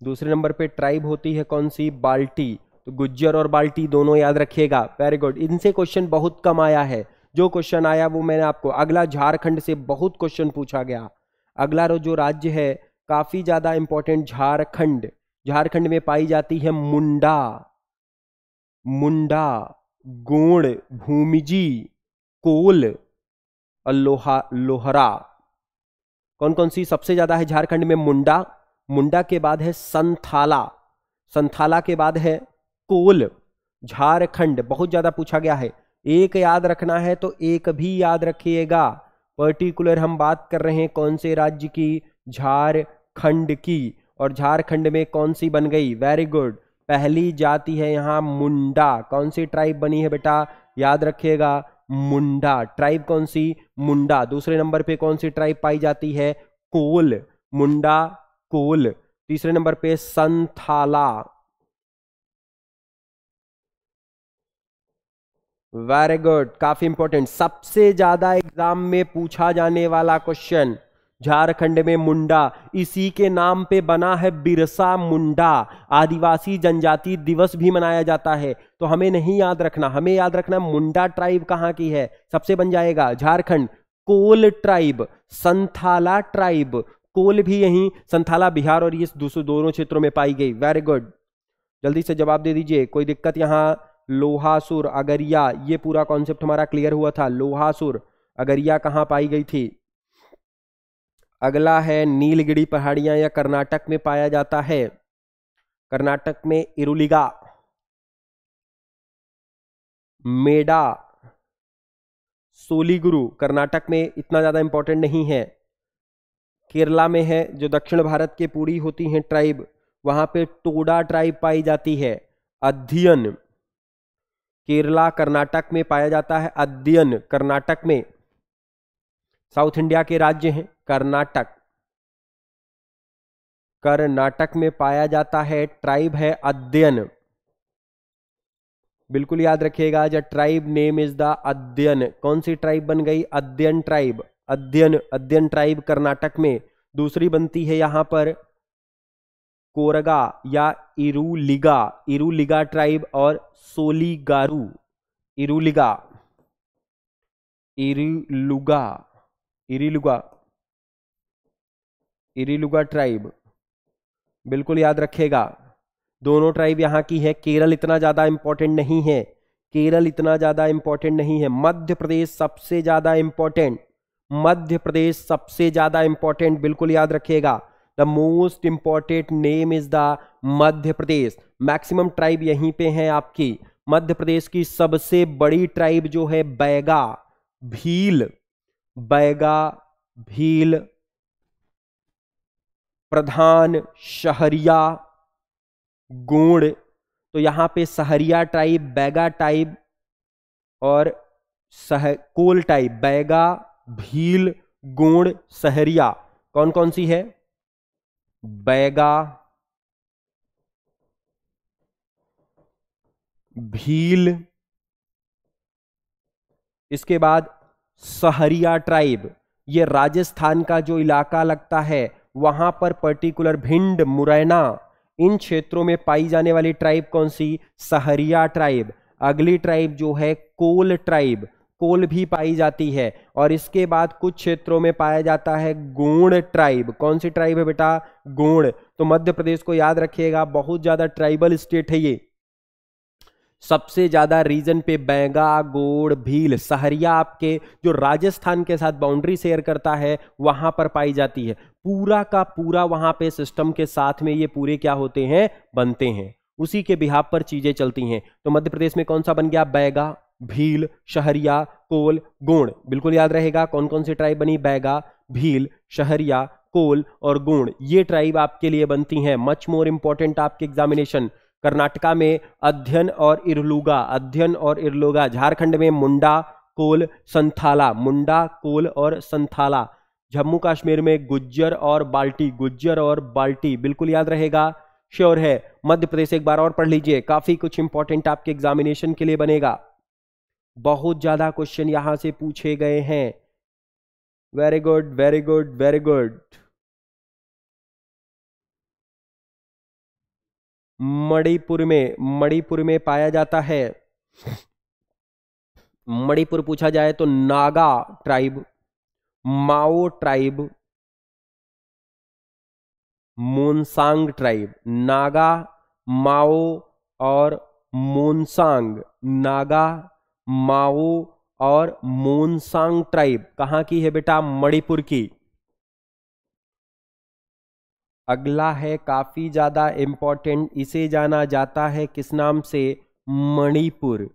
दूसरे नंबर पे ट्राइब होती है कौन सी बाल्टी तो गुज्जर और बाल्टी दोनों याद रखिएगा वेरी गुड इनसे क्वेश्चन बहुत कम आया है जो क्वेश्चन आया वो मैंने आपको अगला झारखंड से बहुत क्वेश्चन पूछा गया अगला जो राज्य है काफ़ी ज़्यादा इंपॉर्टेंट झारखंड झारखंड में पाई जाती है मुंडा मुंडा गोण भूमिजी कोल और लोहा लोहरा कौन कौन सी सबसे ज़्यादा है झारखंड में मुंडा मुंडा के बाद है संथाला संथाला के बाद है कोल झारखंड बहुत ज़्यादा पूछा गया है एक याद रखना है तो एक भी याद रखिएगा पर्टिकुलर हम बात कर रहे हैं कौन से राज्य की झारखंड की और झारखंड में कौन सी बन गई वेरी गुड पहली जाति है यहाँ मुंडा कौन सी ट्राइब बनी है बेटा याद रखिएगा मुंडा ट्राइब कौन सी मुंडा दूसरे नंबर पे कौन सी ट्राइब पाई जाती है कोल मुंडा कोल तीसरे नंबर पे संथाला वेरी गुड काफी इंपॉर्टेंट सबसे ज्यादा एग्जाम में पूछा जाने वाला क्वेश्चन झारखंड में मुंडा इसी के नाम पे बना है बिरसा मुंडा आदिवासी जनजाति दिवस भी मनाया जाता है तो हमें नहीं याद रखना हमें याद रखना मुंडा ट्राइब कहाँ की है सबसे बन जाएगा झारखंड कोल ट्राइब संथाला ट्राइब कोल भी यहीं संथाला बिहार और ये दूसरे दोनों क्षेत्रों में पाई गई वेरी गुड जल्दी से जवाब दे दीजिए कोई दिक्कत यहाँ लोहासुर अगरिया ये पूरा कॉन्सेप्ट हमारा क्लियर हुआ था लोहासुर अगरिया कहाँ पाई गई थी अगला है नीलगिरी पहाड़ियां या कर्नाटक में पाया जाता है कर्नाटक में इरुलिगा मेडा सोलीगुरु कर्नाटक में इतना ज़्यादा इंपॉर्टेंट नहीं है केरला में है जो दक्षिण भारत के पूरी होती हैं ट्राइब वहां पे टोडा ट्राइब पाई जाती है अध्ययन केरला कर्नाटक में पाया जाता है अध्ययन कर्नाटक में साउथ इंडिया के राज्य हैं कर्नाटक कर्नाटक में पाया जाता है ट्राइब है अध्ययन बिल्कुल याद रखिएगा जब ट्राइब नेम इज द अध्ययन कौन सी ट्राइब बन गई अध्ययन ट्राइब अध्ययन अध्ययन ट्राइब कर्नाटक में दूसरी बनती है यहां पर कोरगा या इरुलिगा इरूलिगा ट्राइब और सोलीगारू इरुलिगा इरिलुगा इरिलुगा इरिलुगा ट्राइब बिल्कुल याद रखेगा दोनों ट्राइब यहां की है केरल इतना ज़्यादा इंपॉर्टेंट नहीं है केरल इतना ज़्यादा इंपॉर्टेंट नहीं है मध्य प्रदेश सबसे ज़्यादा इंपॉर्टेंट मध्य प्रदेश सबसे ज़्यादा इंपॉर्टेंट बिल्कुल याद रखिएगा the most important name is the Madhya Pradesh maximum tribe यहीं पे हैं आपकी मध्य प्रदेश की सबसे बड़ी ट्राइब जो है बैगा भील बैगा भील प्रधान शहरिया गुण तो यहां पे सहरिया टाइप बैगा टाइप और सह कोल टाइप बैगा भील गुण सहरिया कौन कौन सी है बैगा भील इसके बाद सहरिया ट्राइब ये राजस्थान का जो इलाका लगता है वहां पर पर्टिकुलर भिंड मुरैना इन क्षेत्रों में पाई जाने वाली ट्राइब कौन सी सहरिया ट्राइब अगली ट्राइब जो है कोल ट्राइब पोल भी पाई जाती है और इसके बाद कुछ क्षेत्रों में पाया जाता है गोण ट्राइब कौन सी ट्राइब है बेटा गोण तो मध्य प्रदेश को याद रखिएगा बहुत ज्यादा ट्राइबल स्टेट है ये सबसे ज्यादा रीजन पे बैंगा गोड़ भील सहरिया आपके जो राजस्थान के साथ बाउंड्री शेयर करता है वहां पर पाई जाती है पूरा का पूरा वहां पे सिस्टम के साथ में ये पूरे क्या होते हैं बनते हैं उसी के बिहाब पर चीजें चलती हैं तो मध्य प्रदेश में कौन सा बन गया बैगा भील शहरिया कोल गोण बिल्कुल याद रहेगा कौन कौन सी ट्राइब बनी बैगा भील शहरिया कोल और गोण ये ट्राइब आपके लिए बनती हैं मच मोर इंपॉर्टेंट आपके एग्जामिनेशन कर्नाटका में अध्ययन और इरलुगा अध्ययन और इरलुगा झारखंड में मुंडा कोल संथाला मुंडा कोल और संथाला जम्मू कश्मीर में गुज्जर और बाल्टी गुज्जर और बाल्टी बिल्कुल याद रहेगा श्योर है मध्य प्रदेश एक बार और पढ़ लीजिए काफी कुछ इंपॉर्टेंट आपके एग्जामिनेशन के लिए बनेगा बहुत ज़्यादा क्वेश्चन यहाँ से पूछे गए हैं very good very good very good Manipur में मणिपुर में पाया जाता है मणिपुर पूछा जाए तो Naga tribe Mao tribe Monsang tribe Naga Mao और मोनसांग नागा माओ और मोनसांग ट्राइब कहां की है बेटा मणिपुर की अगला है काफी ज्यादा इंपॉर्टेंट इसे जाना जाता है किस नाम से मणिपुर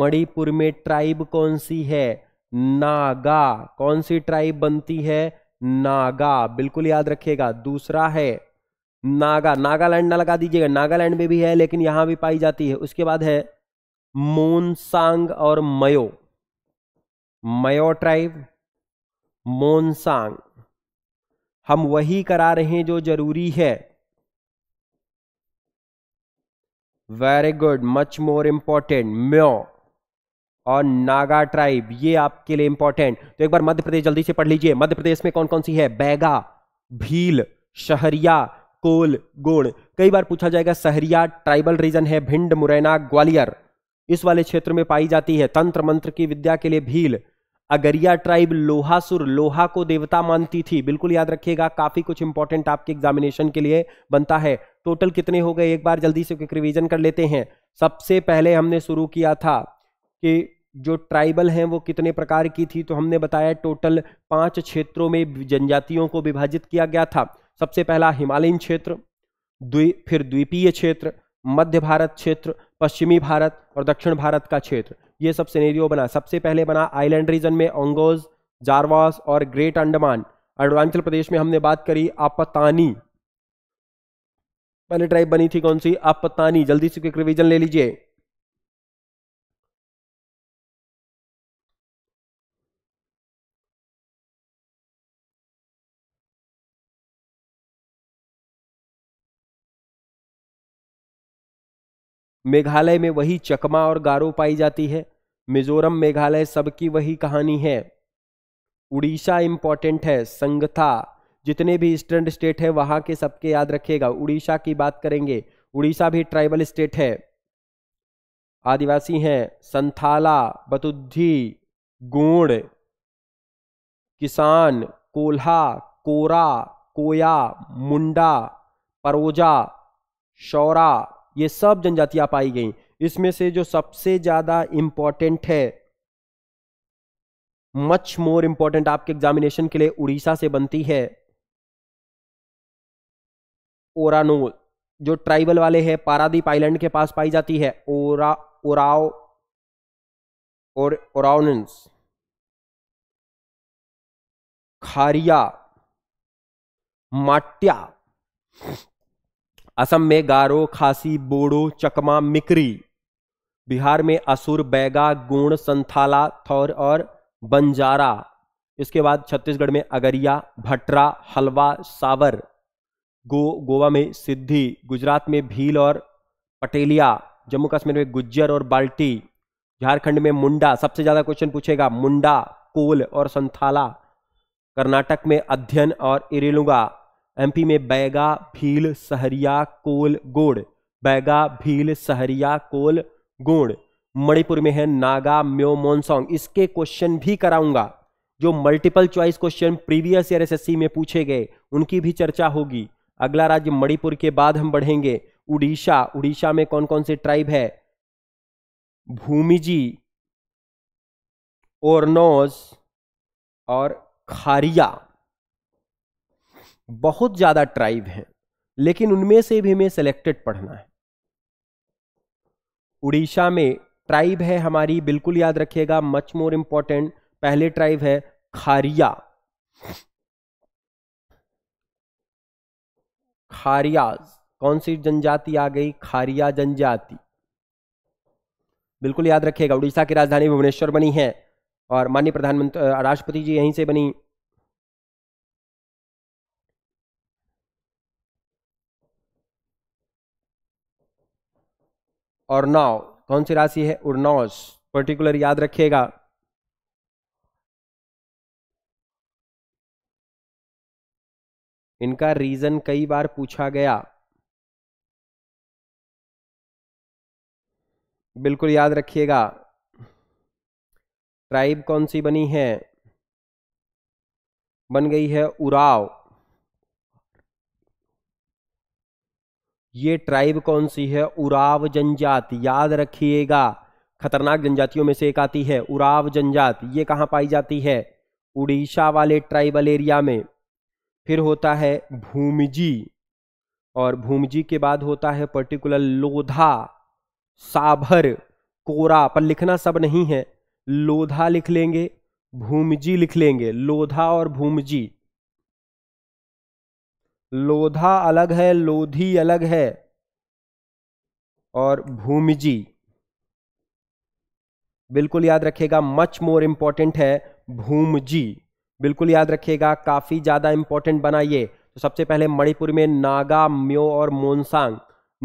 मणिपुर में ट्राइब कौन सी है नागा कौन सी ट्राइब बनती है नागा बिल्कुल याद रखिएगा दूसरा है नागा नागालैंड ना लगा दीजिएगा नागालैंड में भी है लेकिन यहां भी पाई जाती है उसके बाद है मोनसांग और मयो मयो ट्राइब मोनसांग हम वही करा रहे हैं जो जरूरी है very good much more important Mao और नागा ट्राइब ये आपके लिए इंपॉर्टेंट तो एक बार मध्य प्रदेश जल्दी से पढ़ लीजिए मध्य प्रदेश में कौन कौन सी है बैगा भील शहरिया कोल गुण कई बार पूछा जाएगा सहरिया ट्राइबल रीजन है भिंड मुरैना ग्वालियर इस वाले क्षेत्र में पाई जाती है तंत्र मंत्र की विद्या के लिए भील अगरिया ट्राइब लोहासुर लोहा को देवता मानती थी बिल्कुल याद रखिएगा काफी कुछ इंपॉर्टेंट आपके एग्जामिनेशन के लिए बनता है टोटल कितने हो गए एक बार जल्दी से रिविजन कर लेते हैं सबसे पहले हमने शुरू किया था कि जो ट्राइबल हैं वो कितने प्रकार की थी तो हमने बताया टोटल पांच क्षेत्रों में जनजातियों को विभाजित किया गया था सबसे पहला हिमालयन क्षेत्र द्वी, फिर द्वीपीय क्षेत्र मध्य भारत क्षेत्र पश्चिमी भारत और दक्षिण भारत का क्षेत्र ये सब सिनेरियो बना सबसे पहले बना आइलैंड रीजन में ओंगोज जारवास और ग्रेट अंडमान अरुणाचल प्रदेश में हमने बात करी आपतानी पहले ट्राइब बनी थी कौन सी आपतानी जल्दी से क्विक रिवीजन ले लीजिए मेघालय में वही चकमा और गारो पाई जाती है मिजोरम मेघालय सबकी वही कहानी है उड़ीसा इंपॉर्टेंट है संगथा जितने भी ईस्टर्न स्टेट है वहां के सबके याद रखिएगा उड़ीसा की बात करेंगे उड़ीसा भी ट्राइबल स्टेट है आदिवासी हैं संथाला बतुद्धि गुण किसान कोल्हा कोरा कोया मुंडा परोजा शौरा ये सब जनजातियां पाई गई इसमें से जो सबसे ज्यादा इंपॉर्टेंट है मच मोर इंपॉर्टेंट आपके एग्जामिनेशन के लिए उड़ीसा से बनती है ओरानोल जो ट्राइबल वाले हैं पारादीप आइलैंड के पास पाई जाती है ओरा ओराओ और ओराउनस खारिया माट्या असम में गारो खासी बोडो चकमा मिकरी बिहार में असुर बैगा गुण संथाला थौर और बंजारा इसके बाद छत्तीसगढ़ में अगरिया भटरा हलवा सावर गो गोवा में सिद्धि गुजरात में भील और पटेलिया जम्मू कश्मीर में गुज्जर और बाल्टी झारखंड में मुंडा सबसे ज़्यादा क्वेश्चन पूछेगा मुंडा कोल और संथाला कर्नाटक में अध्ययन और इरेलुगा एमपी में बैगा भील सहरिया कोल गोड़ बैगा भील सहरिया कोल गोड़ मणिपुर में है नागा म्यो मोनसोंग इसके क्वेश्चन भी कराऊंगा जो multiple choice question previous year SSC में पूछे गए उनकी भी चर्चा होगी अगला राज्य मणिपुर के बाद हम बढ़ेंगे उड़ीसा उड़ीसा में कौन कौन से ट्राइब है भूमिजी ओरनोस और खारिया बहुत ज़्यादा ट्राइब हैं लेकिन उनमें से भी हमें सेलेक्टेड पढ़ना है उड़ीसा में ट्राइब है हमारी बिल्कुल याद रखिएगा मच मोर इंपॉर्टेंट पहले ट्राइब है खारिया खारिया कौन सी जनजाति आ गई खारिया जनजाति बिल्कुल याद रखिएगा उड़ीसा की राजधानी भुवनेश्वर बनी है और माननीय प्रधानमंत्री राष्ट्रपति जी यहीं से बनी और नाव कौन सी राशि है उर्नौस पर्टिकुलर याद रखिएगा इनका रीजन कई बार पूछा गया बिल्कुल याद रखिएगा ट्राइब कौन सी बनी है बन गई है उराव ये ट्राइब कौन सी है उराव जनजाति याद रखिएगा खतरनाक जनजातियों में से एक आती है उराव जनजात ये कहाँ पाई जाती है उड़ीसा वाले ट्राइबल एरिया में फिर होता है भूमिजी और भूमिजी के बाद होता है पर्टिकुलर लोधा साभर कोरा पर लिखना सब नहीं है लोधा लिख लेंगे भूमिजी लिख लेंगे लोधा और भूमिजी लोधा अलग है लोधी अलग है और भूमिजी बिल्कुल याद रखिएगा मच मोर इंपॉर्टेंट है भूमजी बिल्कुल याद रखिएगा काफी ज्यादा इंपॉर्टेंट बना ये तो सबसे पहले मणिपुर में नागा म्यो और मोनसांग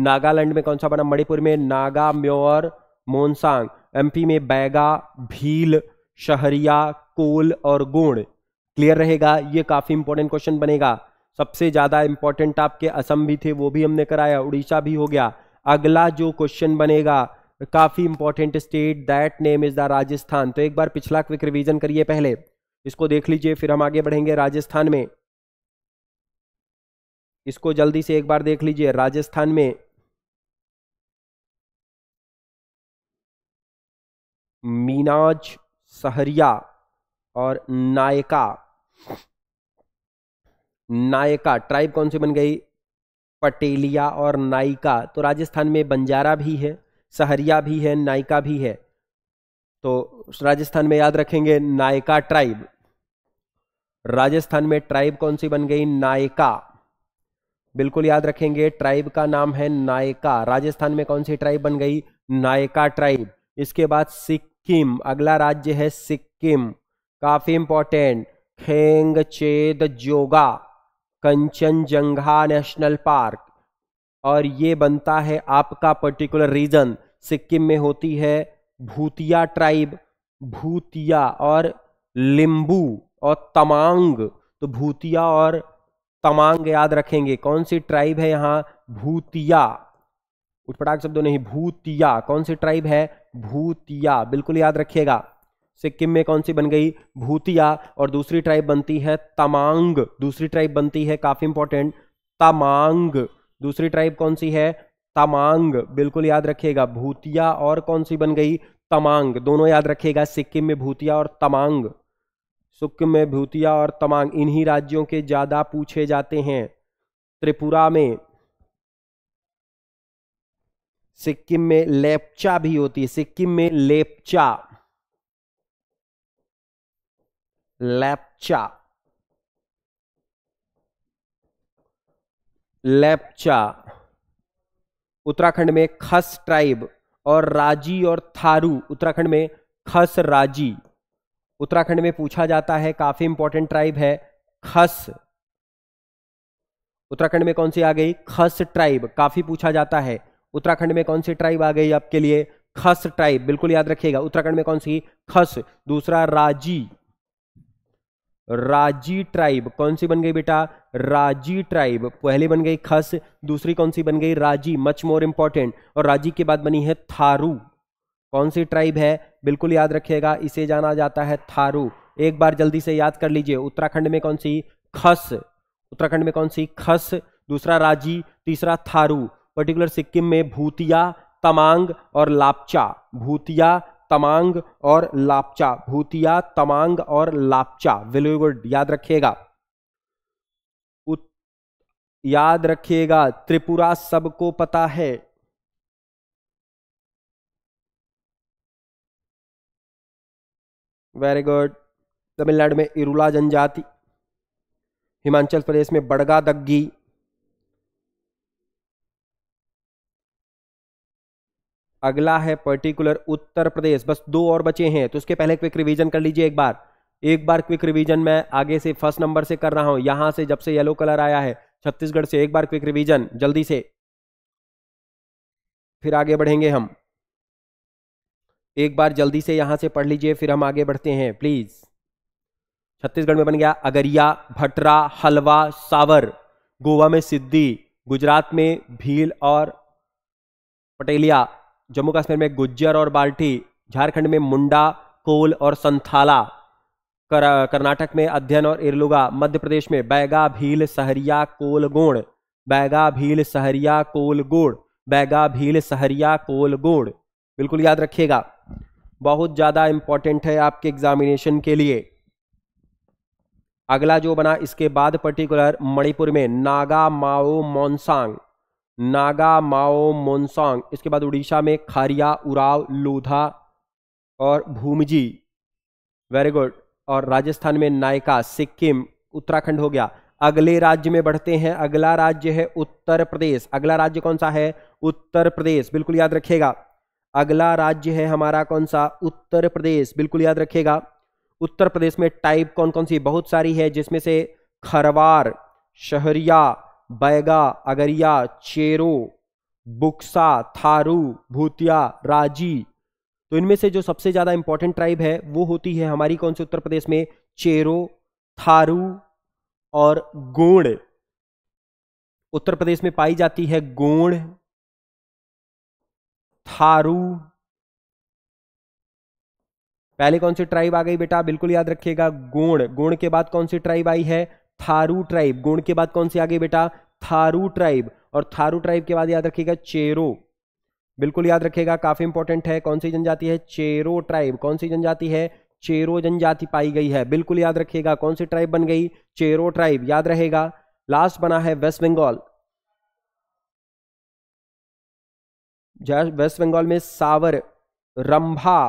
नागालैंड में कौन सा बना मणिपुर में नागा म्यो और मोनसांग एमपी में बैगा भील शहरिया कोल और गुण क्लियर रहेगा ये काफी इंपॉर्टेंट क्वेश्चन बनेगा सबसे ज़्यादा इंपॉर्टेंट आपके असम भी थे वो भी हमने कराया उड़ीसा भी हो गया अगला जो क्वेश्चन बनेगा काफ़ी important state that name is the Rajasthan तो एक बार पिछला क्विक रिवीजन करिए पहले इसको देख लीजिए फिर हम आगे बढ़ेंगे राजस्थान में इसको जल्दी से एक बार देख लीजिए राजस्थान में मीनाज सहरिया और नायका नायका ट्राइब कौन सी बन गई पटेलिया और नायका तो राजस्थान में बंजारा भी है सहरिया भी है नायका भी है तो राजस्थान में याद रखेंगे नायका ट्राइब राजस्थान में ट्राइब कौन सी बन गई नायका बिल्कुल याद रखेंगे ट्राइब का नाम है नायका राजस्थान में कौन सी ट्राइब बन गई नायका ट्राइब इसके बाद सिक्किम अगला राज्य है सिक्किम काफी important Khangchendzonga Kanchenjunga national park और ये बनता है आपका पर्टिकुलर रीजन सिक्किम में होती है भूतिया ट्राइब भूतिया और लिंबू और तमांग तो भूतिया और तमांग याद रखेंगे कौन सी ट्राइब है यहाँ भूतिया उठपटाक शब्दों नहीं भूतिया कौन सी ट्राइब है भूतिया बिल्कुल याद रखिएगा सिक्किम में कौन सी बन गई भूतिया और दूसरी ट्राइब बनती है तमांग दूसरी ट्राइब बनती है काफ़ी इंपॉर्टेंट तमांग दूसरी ट्राइब कौन सी है तमांग बिल्कुल याद रखिएगा भूतिया और कौन सी बन गई तमांग दोनों याद रखिएगा सिक्किम में भूतिया और तमांग सिक्किम में भूतिया और तमांग इन्हीं राज्यों के ज़्यादा पूछे जाते हैं त्रिपुरा में सिक्किम में लेपचा भी होती है सिक्किम में लेपचा लेपचा लेपचा उत्तराखंड में खस ट्राइब और राजी और थारू उत्तराखंड में खस राजी उत्तराखंड में पूछा जाता है काफी इंपॉर्टेंट ट्राइब है खस उत्तराखंड में कौन सी आ गई खस ट्राइब काफी पूछा जाता है उत्तराखंड में कौन सी ट्राइब आ गई आपके लिए खस ट्राइब बिल्कुल याद रखिएगा उत्तराखंड में कौन सी खस दूसरा राजी राजी ट्राइब कौन सी बन गई बेटा राजी ट्राइब पहले बन गई खस दूसरी कौन सी बन गई राजी मच मोर इंपॉर्टेंट और राजी के बाद बनी है थारू कौन सी ट्राइब है बिल्कुल याद रखिएगा इसे जाना जाता है थारू एक बार जल्दी से याद कर लीजिए उत्तराखंड में कौन सी खस उत्तराखंड में कौन सी खस दूसरा राजी तीसरा थारू पर्टिकुलर सिक्किम में भूतिया तमांग और लापचा भूतिया तमांग और लापचा भूतिया तमांग और लापचा गुड याद रखिएगा याद रखिएगा त्रिपुरा सबको पता है वेरी गुड तमिलनाडु में इरुला जनजाति हिमाचल प्रदेश में बड़गा दग्गी अगला है पर्टिकुलर उत्तर प्रदेश बस दो और बचे हैं तो उसके पहले क्विक रिवीजन कर लीजिए एक बार एक बार क्विक रिवीजन मैं आगे से फर्स्ट नंबर से कर रहा हूं यहां से जब से येलो कलर आया है छत्तीसगढ़ से एक बार क्विक रिवीजन जल्दी से फिर आगे बढ़ेंगे हम एक बार जल्दी से यहां से पढ़ लीजिए फिर हम आगे बढ़ते हैं प्लीज छत्तीसगढ़ में बन गया अगरिया भटरा हलवा सावर गोवा में सिद्धि गुजरात में भील और पटेलिया जम्मू कश्मीर में गुज्जर और बाल्टी झारखंड में मुंडा कोल और संथाला कर, कर्नाटक में अध्ययन और इरलुगा मध्य प्रदेश में बैगा भील सहरिया गोड़ बैगा भील सहरिया कोलगोड़ बैगा भील सहरिया कोलगोड़ बिल्कुल याद रखिएगा बहुत ज़्यादा इंपॉर्टेंट है आपके एग्जामिनेशन के लिए अगला जो बना इसके बाद पर्टिकुलर मणिपुर में नागा माओ मोनसांग नागा माओ मोनसोंग इसके बाद उड़ीसा में खारिया उराव लोधा और भूमजी वेरी गुड और राजस्थान में नायका सिक्किम उत्तराखंड हो गया अगले राज्य में बढ़ते हैं अगला राज्य है उत्तर प्रदेश अगला राज्य कौन सा है उत्तर प्रदेश बिल्कुल याद रखिएगा अगला राज्य है हमारा कौन सा उत्तर प्रदेश बिल्कुल याद रखिएगा उत्तर प्रदेश में टाइप कौन कौन सी बहुत सारी है जिसमें से खरवार शहरिया बैगा अगरिया चेरो बुक्सा थारू भूतिया राजी तो इनमें से जो सबसे ज़्यादा इंपॉर्टेंट ट्राइब है वो होती है हमारी कौन सी उत्तर प्रदेश में चेरो थारू और गोण उत्तर प्रदेश में पाई जाती है गोण थारू पहले कौन सी ट्राइब आ गई बेटा बिल्कुल याद रखिएगा गोण गोण के बाद कौन सी ट्राइब आई है थारू ट्राइब गुण के बाद कौन सी आ गई बेटा थारू ट्राइब और थारू ट्राइब के बाद याद रखिएगा चेरो बिल्कुल याद रखिएगा काफी इंपॉर्टेंट है कौन सी जनजाति है चेरो ट्राइब कौन सी जनजाति है चेरो जनजाति पाई गई है बिल्कुल याद रखिएगा कौन सी ट्राइब बन गई चेरो ट्राइब याद रहेगा लास्ट बना है वेस्ट बंगाल वेस्ट बंगाल में सावर रंभा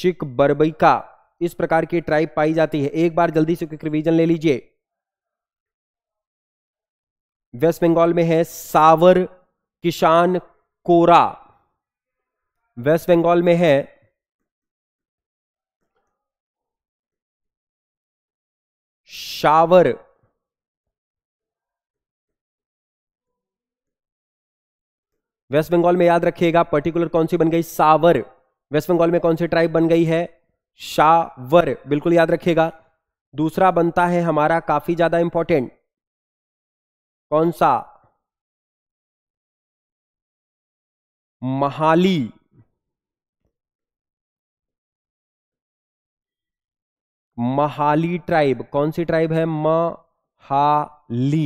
चिक बर्बिका इस प्रकार की ट्राइब पाई जाती है एक बार जल्दी से क्विक रिवीजन ले लीजिए वेस्ट बंगाल में है सावर किसान कोरा वेस्ट बंगाल में है शावर वेस्ट बंगाल में याद रखिएगा पर्टिकुलर कौन सी बन गई सावर वेस्ट बंगाल में कौन सी ट्राइब बन गई है शावर बिल्कुल याद रखिएगा दूसरा बनता है हमारा काफी ज्यादा इंपॉर्टेंट कौन सा महाली महाली ट्राइब कौन सी ट्राइब है महाली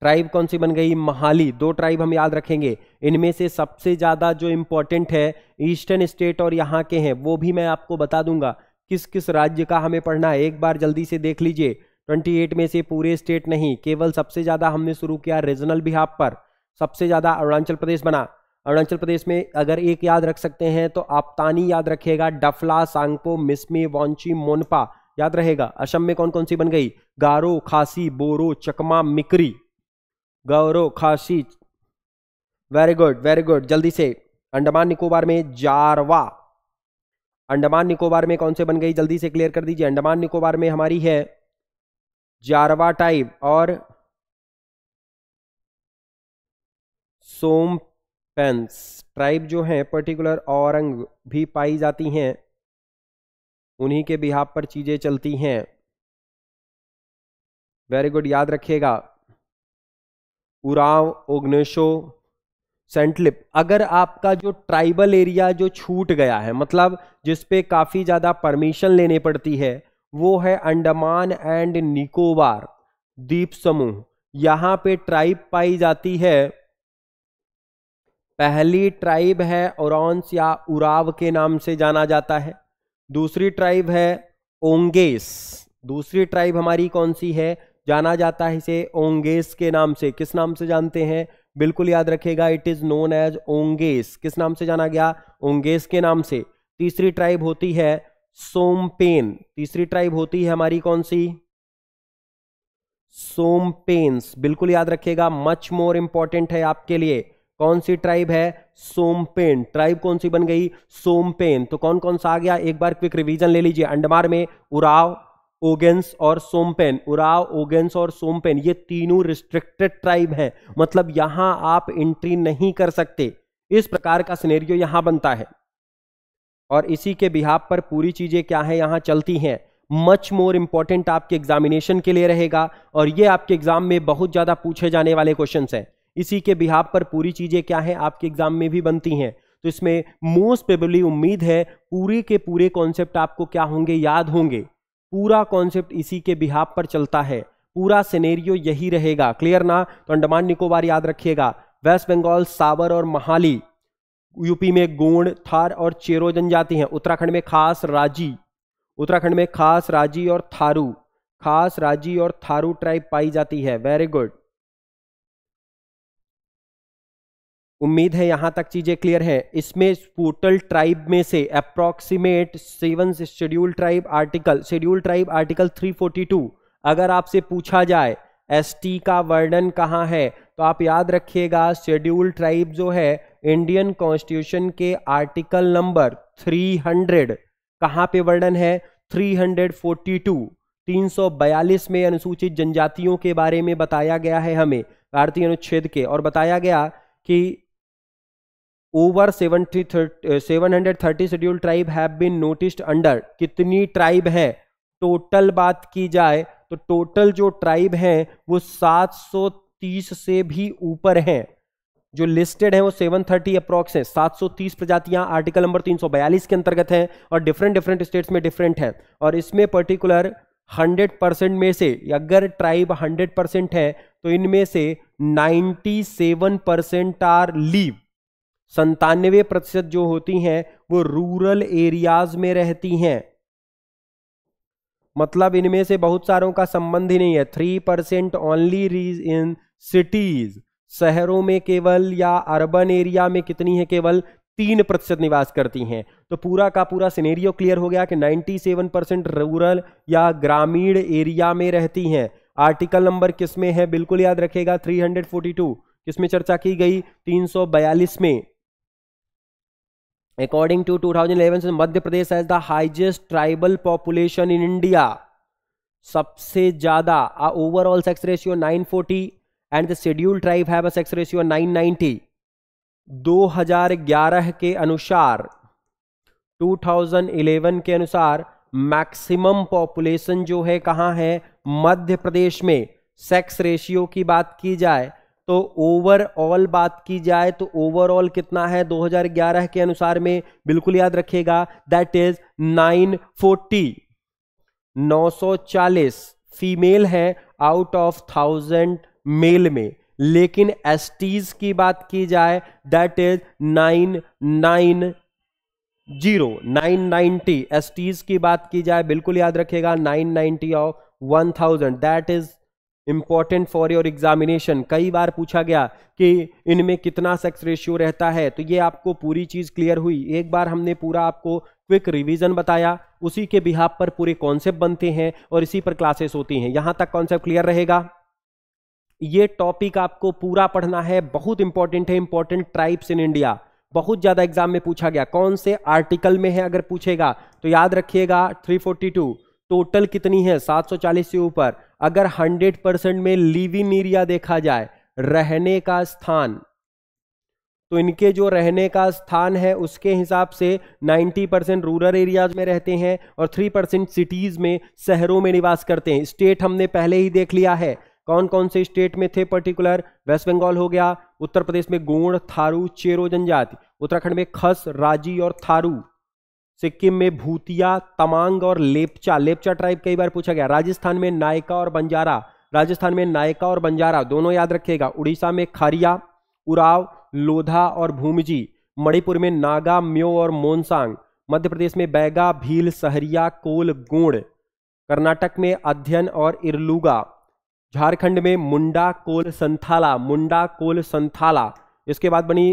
ट्राइब कौन सी बन गई महाली दो ट्राइब हम याद रखेंगे इनमें से सबसे ज़्यादा जो इम्पोर्टेंट है ईस्टर्न स्टेट और यहाँ के हैं वो भी मैं आपको बता दूंगा किस किस राज्य का हमें पढ़ना है एक बार जल्दी से देख लीजिए 28 में से पूरे स्टेट नहीं केवल सबसे ज़्यादा हमने शुरू किया रीजनल बिहाब पर सबसे ज़्यादा अरुणाचल प्रदेश बना अरुणाचल प्रदेश में अगर एक याद रख सकते हैं तो आपतानी याद रखेगा डफला सांगपो मिसमी वॉन्ची मोनपा याद रहेगा असम में कौन कौन सी बन गई गारो खासी बोरो चकमा मिकरी गौरव खासी वेरी गुड वेरी गुड जल्दी से अंडमान निकोबार में जारवा अंडमान निकोबार में कौन से बन गई जल्दी से क्लियर कर दीजिए अंडमान निकोबार में हमारी है जारवा टाइप और सोमपेंस ट्राइब जो है पर्टिकुलर औरंग भी पाई जाती हैं उन्हीं के बिहाब पर चीज़ें चलती हैं वेरी गुड याद रखिएगा उराव ओग्नेशो सेंटलिप अगर आपका जो ट्राइबल एरिया जो छूट गया है मतलब जिस पे काफ़ी ज़्यादा परमिशन लेने पड़ती है वो है अंडमान एंड निकोबार द्वीप समूह यहाँ पे ट्राइब पाई जाती है पहली ट्राइब है औरस या उराव के नाम से जाना जाता है दूसरी ट्राइब है ओंगेस दूसरी ट्राइब हमारी कौन सी है जाना जाता है इसे ओंगेस के नाम से किस नाम से जानते हैं बिल्कुल याद रखेगा it is known as Onges किस नाम से जाना गया ओंगेस के नाम से तीसरी ट्राइब होती है सोमपेन तीसरी ट्राइब होती है हमारी कौन सी सोमपेन्स बिल्कुल याद रखिएगा मच मोर इंपॉर्टेंट है आपके लिए कौन सी ट्राइब है सोमपेन ट्राइब कौन सी बन गई सोमपेन तो कौन कौन सा आ गया एक बार क्विक रिवीजन ले लीजिए अंडमान में उराव ओगेंस और सोमपेन उराव ओगेंस और सोमपेन ये तीनों रिस्ट्रिक्टेड ट्राइब हैं मतलब यहां आप एंट्री नहीं कर सकते इस प्रकार का सिनेरियो यहां बनता है और इसी के बिहाब पर पूरी चीजें क्या है यहां चलती हैं मच मोर इंपॉर्टेंट आपके एग्जामिनेशन के लिए रहेगा और ये आपके एग्जाम में बहुत ज्यादा पूछे जाने वाले क्वेश्चन हैं इसी के बिहाब पर पूरी चीजें क्या है आपके एग्जाम में भी बनती हैं तो इसमें मोस्ट पेबली उम्मीद है पूरे के पूरे कॉन्सेप्ट आपको क्या होंगे याद होंगे पूरा कॉन्सेप्ट इसी के बिहाब पर चलता है पूरा सिनेरियो यही रहेगा क्लियर ना तो अंडमान निकोबार याद रखिएगा वेस्ट बंगाल सावर और महाली यूपी में गोंड थार और चेरो जनजाति हैं उत्तराखंड में खास राजी उत्तराखंड में खास राजी और थारू खास राजी और थारू ट्राइब पाई जाती है वेरी गुड उम्मीद है यहाँ तक चीज़ें क्लियर है इसमें टोटल ट्राइब में से approximate seven schedule tribe article schedule tribe article 342 अगर आपसे पूछा जाए एसटी का वर्णन कहाँ है तो आप याद रखिएगा शेड्यूल ट्राइब जो है इंडियन कॉन्स्टिट्यूशन के आर्टिकल नंबर 300 कहाँ पे वर्णन है 342 342 में अनुसूचित जनजातियों के बारे में बताया गया है हमें भारतीय अनुच्छेद के और बताया गया कि over seven hundred thirty schedule tribe have been noticed under कितनी ट्राइब है टोटल बात की जाए तो टोटल जो ट्राइब हैं वो 730 से भी ऊपर हैं जो लिस्टेड हैं वो 730 अप्रॉक्स हैं 730 प्रजातियां आर्टिकल नंबर 342 के अंतर्गत हैं और डिफरेंट डिफरेंट स्टेट्स में डिफरेंट हैं और इसमें पर्टिकुलर 100 परसेंट में से अगर ट्राइब 100 परसेंट है तो इनमें से 97 परसेंट आर लीव संतानवे प्रतिशत जो होती हैं वो रूरल एरियाज में रहती हैं मतलब इनमें से बहुत सारों का संबंध ही नहीं है three percent only reside in cities शहरों में केवल या अर्बन एरिया में कितनी है केवल तीन प्रतिशत निवास करती हैं तो पूरा का पूरा सिनेरियो क्लियर हो गया कि 97 परसेंट रूरल या ग्रामीण एरिया में रहती हैं आर्टिकल नंबर किस में है बिल्कुल याद रखेगा 342 किस में चर्चा की गई 342 में टू थाउजेंड 2011 से Madhya Pradesh as the highest tribal population in India सबसे ज्यादा आ overall sex ratio 940 and the schedule tribe have a sex ratio 990 2011 के अनुसार 2011 के अनुसार मैक्सिमम पॉपुलेशन जो है कहाँ है मध्य प्रदेश में सेक्स रेशियो की बात की जाए तो ओवरऑल बात की जाए तो ओवरऑल कितना है 2011 के अनुसार में बिल्कुल याद रखिएगा दैट इज 940 940 फीमेल है आउट ऑफ थाउजेंड मेल में लेकिन एसटीज की बात की जाए that is nine nine zero nine ninety STs की बात की जाए बिल्कुल याद रखिएगा nine ninety of one thousand that is important for your examination कई बार पूछा गया कि इनमें कितना सेक्स रेशियो रहता है तो ये आपको पूरी चीज़ क्लियर हुई एक बार हमने पूरा आपको क्विक रिवीजन बताया उसी के बिहाब पर पूरे कॉन्सेप्ट बनते हैं और इसी पर क्लासेस होती हैं यहाँ तक कॉन्सेप्ट क्लियर रहेगा ये टॉपिक आपको पूरा पढ़ना है बहुत इंपॉर्टेंट है इंपॉर्टेंट ट्राइब्स इन इंडिया बहुत ज़्यादा एग्जाम में पूछा गया कौन से आर्टिकल में है अगर पूछेगा तो याद रखिएगा टू टोटल कितनी है 740 से ऊपर अगर 100 परसेंट में लिव इन एरिया देखा जाए रहने का स्थान तो इनके जो रहने का स्थान है उसके हिसाब से 90 परसेंट रूरल एरियाज में रहते हैं और 3 परसेंट सिटीज़ में शहरों में निवास करते हैं स्टेट हमने पहले ही देख लिया है कौन कौन से स्टेट में थे पर्टिकुलर वेस्ट बंगाल हो गया उत्तर प्रदेश में गोंड थारू चेरो जनजाति उत्तराखंड में खस राजी और थारू सिक्किम में भूतिया तमांग और लेपचा लेपचा ट्राइब कई बार पूछा गया राजस्थान में नायका और बंजारा राजस्थान में नायका और बंजारा दोनों याद रखिएगा उड़ीसा में खारिया उराव लोधा और भूमिजी मणिपुर में नागा म्यो और मोनसांग मध्य प्रदेश में बैगा भील सहरिया कोल गोड़ कर्नाटक में अध्ययन और इरलुगा झारखंड में मुंडा कोल संथाला मुंडा कोल संथाला इसके बाद बनी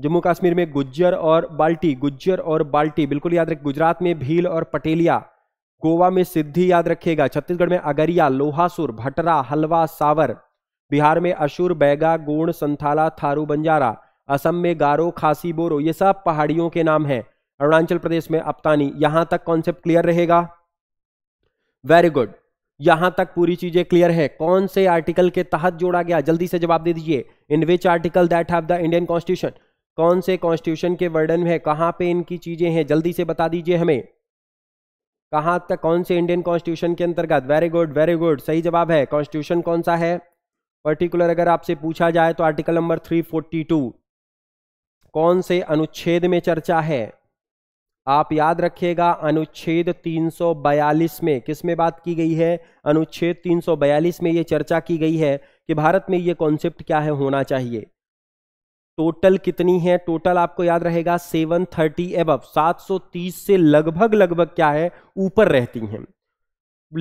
जम्मू कश्मीर में गुज्जर और बाल्टी गुज्जर और बाल्टी बिल्कुल याद रखें गुजरात में भील और पटेलिया गोवा में सिद्धि याद रखिएगा छत्तीसगढ़ में अगरिया लोहासुर भटरा हलवा सावर बिहार में अशुर बैगा गोण संथाला थारू बंजारा असम में गारो खासी बोरो ये सब पहाड़ियों के नाम हैं अरुणाचल प्रदेश में अपतानी यहां तक कॉन्सेप्ट क्लियर रहेगा वेरी गुड यहां तक पूरी चीजें क्लियर है कौन से आर्टिकल के तहत जोड़ा गया जल्दी से जवाब दे दीजिए in which article that have the Indian constitution कौन से कॉन्स्टिट्यूशन के वर्डन में है कहाँ पे इनकी चीज़ें हैं जल्दी से बता दीजिए हमें कहाँ तक कौन से इंडियन कॉन्स्टिट्यूशन के अंतर्गत वेरी गुड वेरी गुड सही जवाब है कॉन्स्टिट्यूशन कौन सा है पर्टिकुलर अगर आपसे पूछा जाए तो आर्टिकल नंबर 342 कौन से अनुच्छेद में चर्चा है आप याद रखिएगा अनुच्छेद 342 में किस में बात की गई है अनुच्छेद 342 में ये चर्चा की गई है कि भारत में ये कॉन्सेप्ट क्या है होना चाहिए टोटल कितनी है टोटल आपको याद रहेगा 730 एबव 730 से लगभग लगभग क्या है ऊपर रहती हैं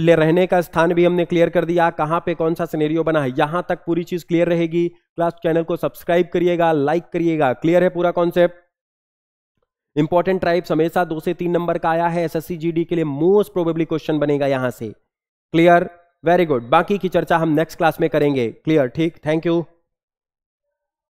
ले रहने का स्थान भी हमने क्लियर कर दिया कहाँ पे कौन सा सिनेरियो बना है यहाँ तक पूरी चीज़ क्लियर रहेगी क्लास चैनल को सब्सक्राइब करिएगा लाइक करिएगा क्लियर है पूरा कॉन्सेप्ट इंपॉर्टेंट ट्राइब्स हमेशा दो से तीन नंबर का आया है एसएससी जीडी के लिए मोस्ट प्रोबेबली क्वेश्चन बनेगा यहां से क्लियर वेरी गुड बाकी की चर्चा हम नेक्स्ट क्लास में करेंगे क्लियर ठीक थैंक यू